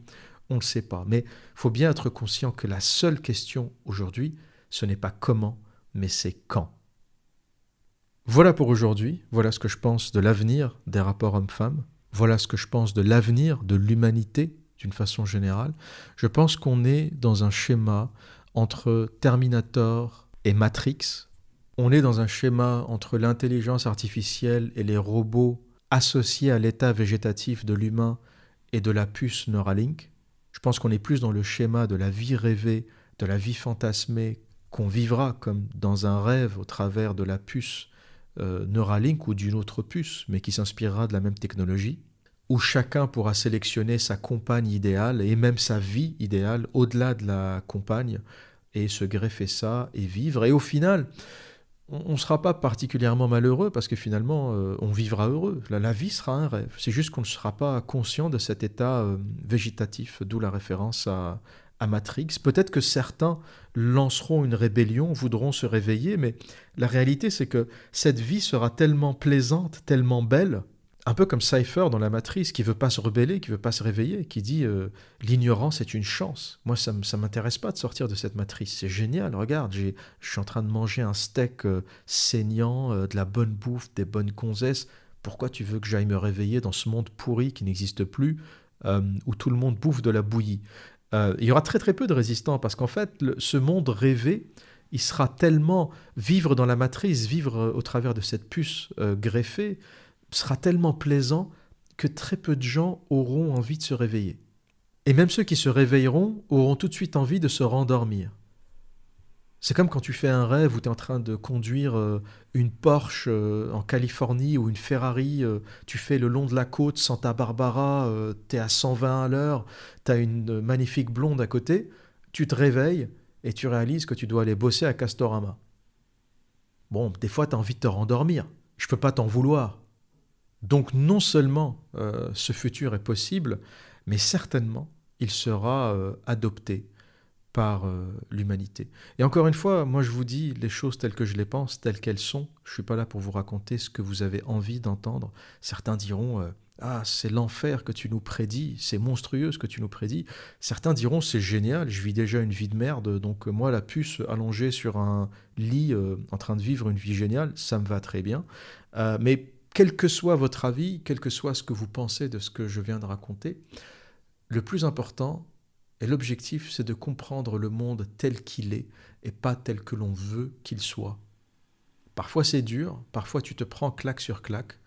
on ne le sait pas. Mais il faut bien être conscient que la seule question aujourd'hui, ce n'est pas comment, mais c'est quand. Voilà pour aujourd'hui, voilà ce que je pense de l'avenir des rapports hommes-femmes, voilà ce que je pense de l'avenir de l'humanité d'une façon générale. Je pense qu'on est dans un schéma entre Terminator et Matrix, on est dans un schéma entre l'intelligence artificielle et les robots associés à l'état végétatif de l'humain et de la puce Neuralink. Je pense qu'on est plus dans le schéma de la vie rêvée, de la vie fantasmée qu'on vivra comme dans un rêve au travers de la puce euh, Neuralink ou d'une autre puce, mais qui s'inspirera de la même technologie, où chacun pourra sélectionner sa compagne idéale et même sa vie idéale au-delà de la compagne et se greffer ça et vivre. Et au final, on ne sera pas particulièrement malheureux parce que finalement, euh, on vivra heureux. La, vie sera un rêve. C'est juste qu'on ne sera pas conscient de cet état euh, végétatif, d'où la référence à, à Matrix. Peut-être que certains lanceront une rébellion, voudront se réveiller, mais la réalité, c'est que cette vie sera tellement plaisante, tellement belle, un peu comme Cypher dans la matrice, qui veut pas se rebeller, qui veut pas se réveiller, qui dit euh, l'ignorance est une chance. Moi, ça ne m'intéresse pas de sortir de cette matrice. C'est génial, regarde, je suis en train de manger un steak euh, saignant, euh, de la bonne bouffe, des bonnes consesses, Pourquoi tu veux que j'aille me réveiller dans ce monde pourri qui n'existe plus, où tout le monde bouffe de la bouillie Il y aura très très peu de résistants, parce qu'en fait, ce monde rêvé, il sera tellement vivre dans la matrice, vivre au travers de cette puce greffée, sera tellement plaisant que très peu de gens auront envie de se réveiller. Et même ceux qui se réveilleront auront tout de suite envie de se rendormir. C'est comme quand tu fais un rêve où tu es en train de conduire euh, une Porsche euh, en Californie ou une Ferrari, euh, tu fais le long de la côte Santa Barbara, tu es à 120 à l'heure, tu as une magnifique blonde à côté, tu te réveilles et tu réalises que tu dois aller bosser à Castorama. Bon, des fois tu as envie de te rendormir, je peux pas t'en vouloir. Donc non seulement euh, ce futur est possible, mais certainement il sera euh, adopté par euh, l'humanité. Et encore une fois, moi je vous dis les choses telles que je les pense, telles qu'elles sont. Je ne suis pas là pour vous raconter ce que vous avez envie d'entendre. Certains diront Ah, c'est l'enfer que tu nous prédis, c'est monstrueux ce que tu nous prédis. Certains diront C'est génial, je vis déjà une vie de merde, donc moi la puce allongée sur un lit en train de vivre une vie géniale, ça me va très bien. mais quel que soit votre avis, quel que soit ce que vous pensez de ce que je viens de raconter, le plus important et l'objectif, c'est de comprendre le monde tel qu'il est et pas tel que l'on veut qu'il soit. Parfois c'est dur, parfois tu te prends claque sur claque,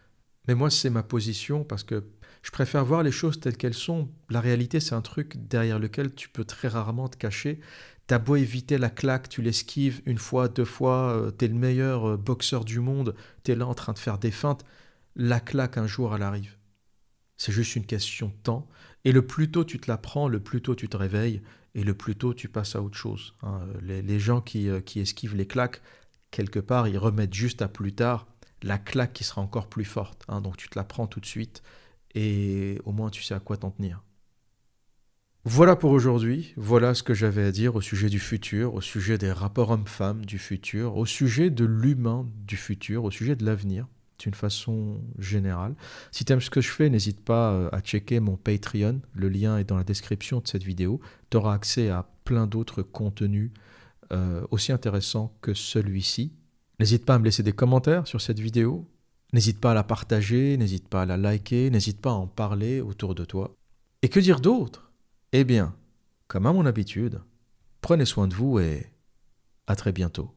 mais moi c'est ma position parce que je préfère voir les choses telles qu'elles sont. La réalité, c'est un truc derrière lequel tu peux très rarement te cacher T'as beau éviter la claque, tu l'esquives une fois, deux fois, tu euh, t'es le meilleur euh, boxeur du monde, t'es là en train de faire des feintes, la claque un jour elle arrive. C'est juste une question de temps. Et le plus tôt tu te la prends, le plus tôt tu te réveilles et le plus tôt tu passes à autre chose. Hein. Les, gens euh, qui, esquivent les claques, quelque part, ils remettent juste à plus tard la claque qui sera encore plus forte. Hein. Donc tu te la prends tout de suite et au moins tu sais à quoi t'en tenir. Voilà pour aujourd'hui, voilà ce que j'avais à dire au sujet du futur, au sujet des rapports hommes-femmes du futur, au sujet de l'humain du futur, au sujet de l'avenir d'une façon générale. Si tu aimes ce que je fais, n'hésite pas euh, à checker mon Patreon, le lien est dans la description de cette vidéo, tu auras accès à plein d'autres contenus euh, aussi intéressants que celui-ci. N'hésite pas à me laisser des commentaires sur cette vidéo, n'hésite pas à la partager, n'hésite pas à la liker, n'hésite pas à en parler autour de toi. Et que dire d'autre eh bien, comme à mon habitude, prenez soin de vous et à très bientôt.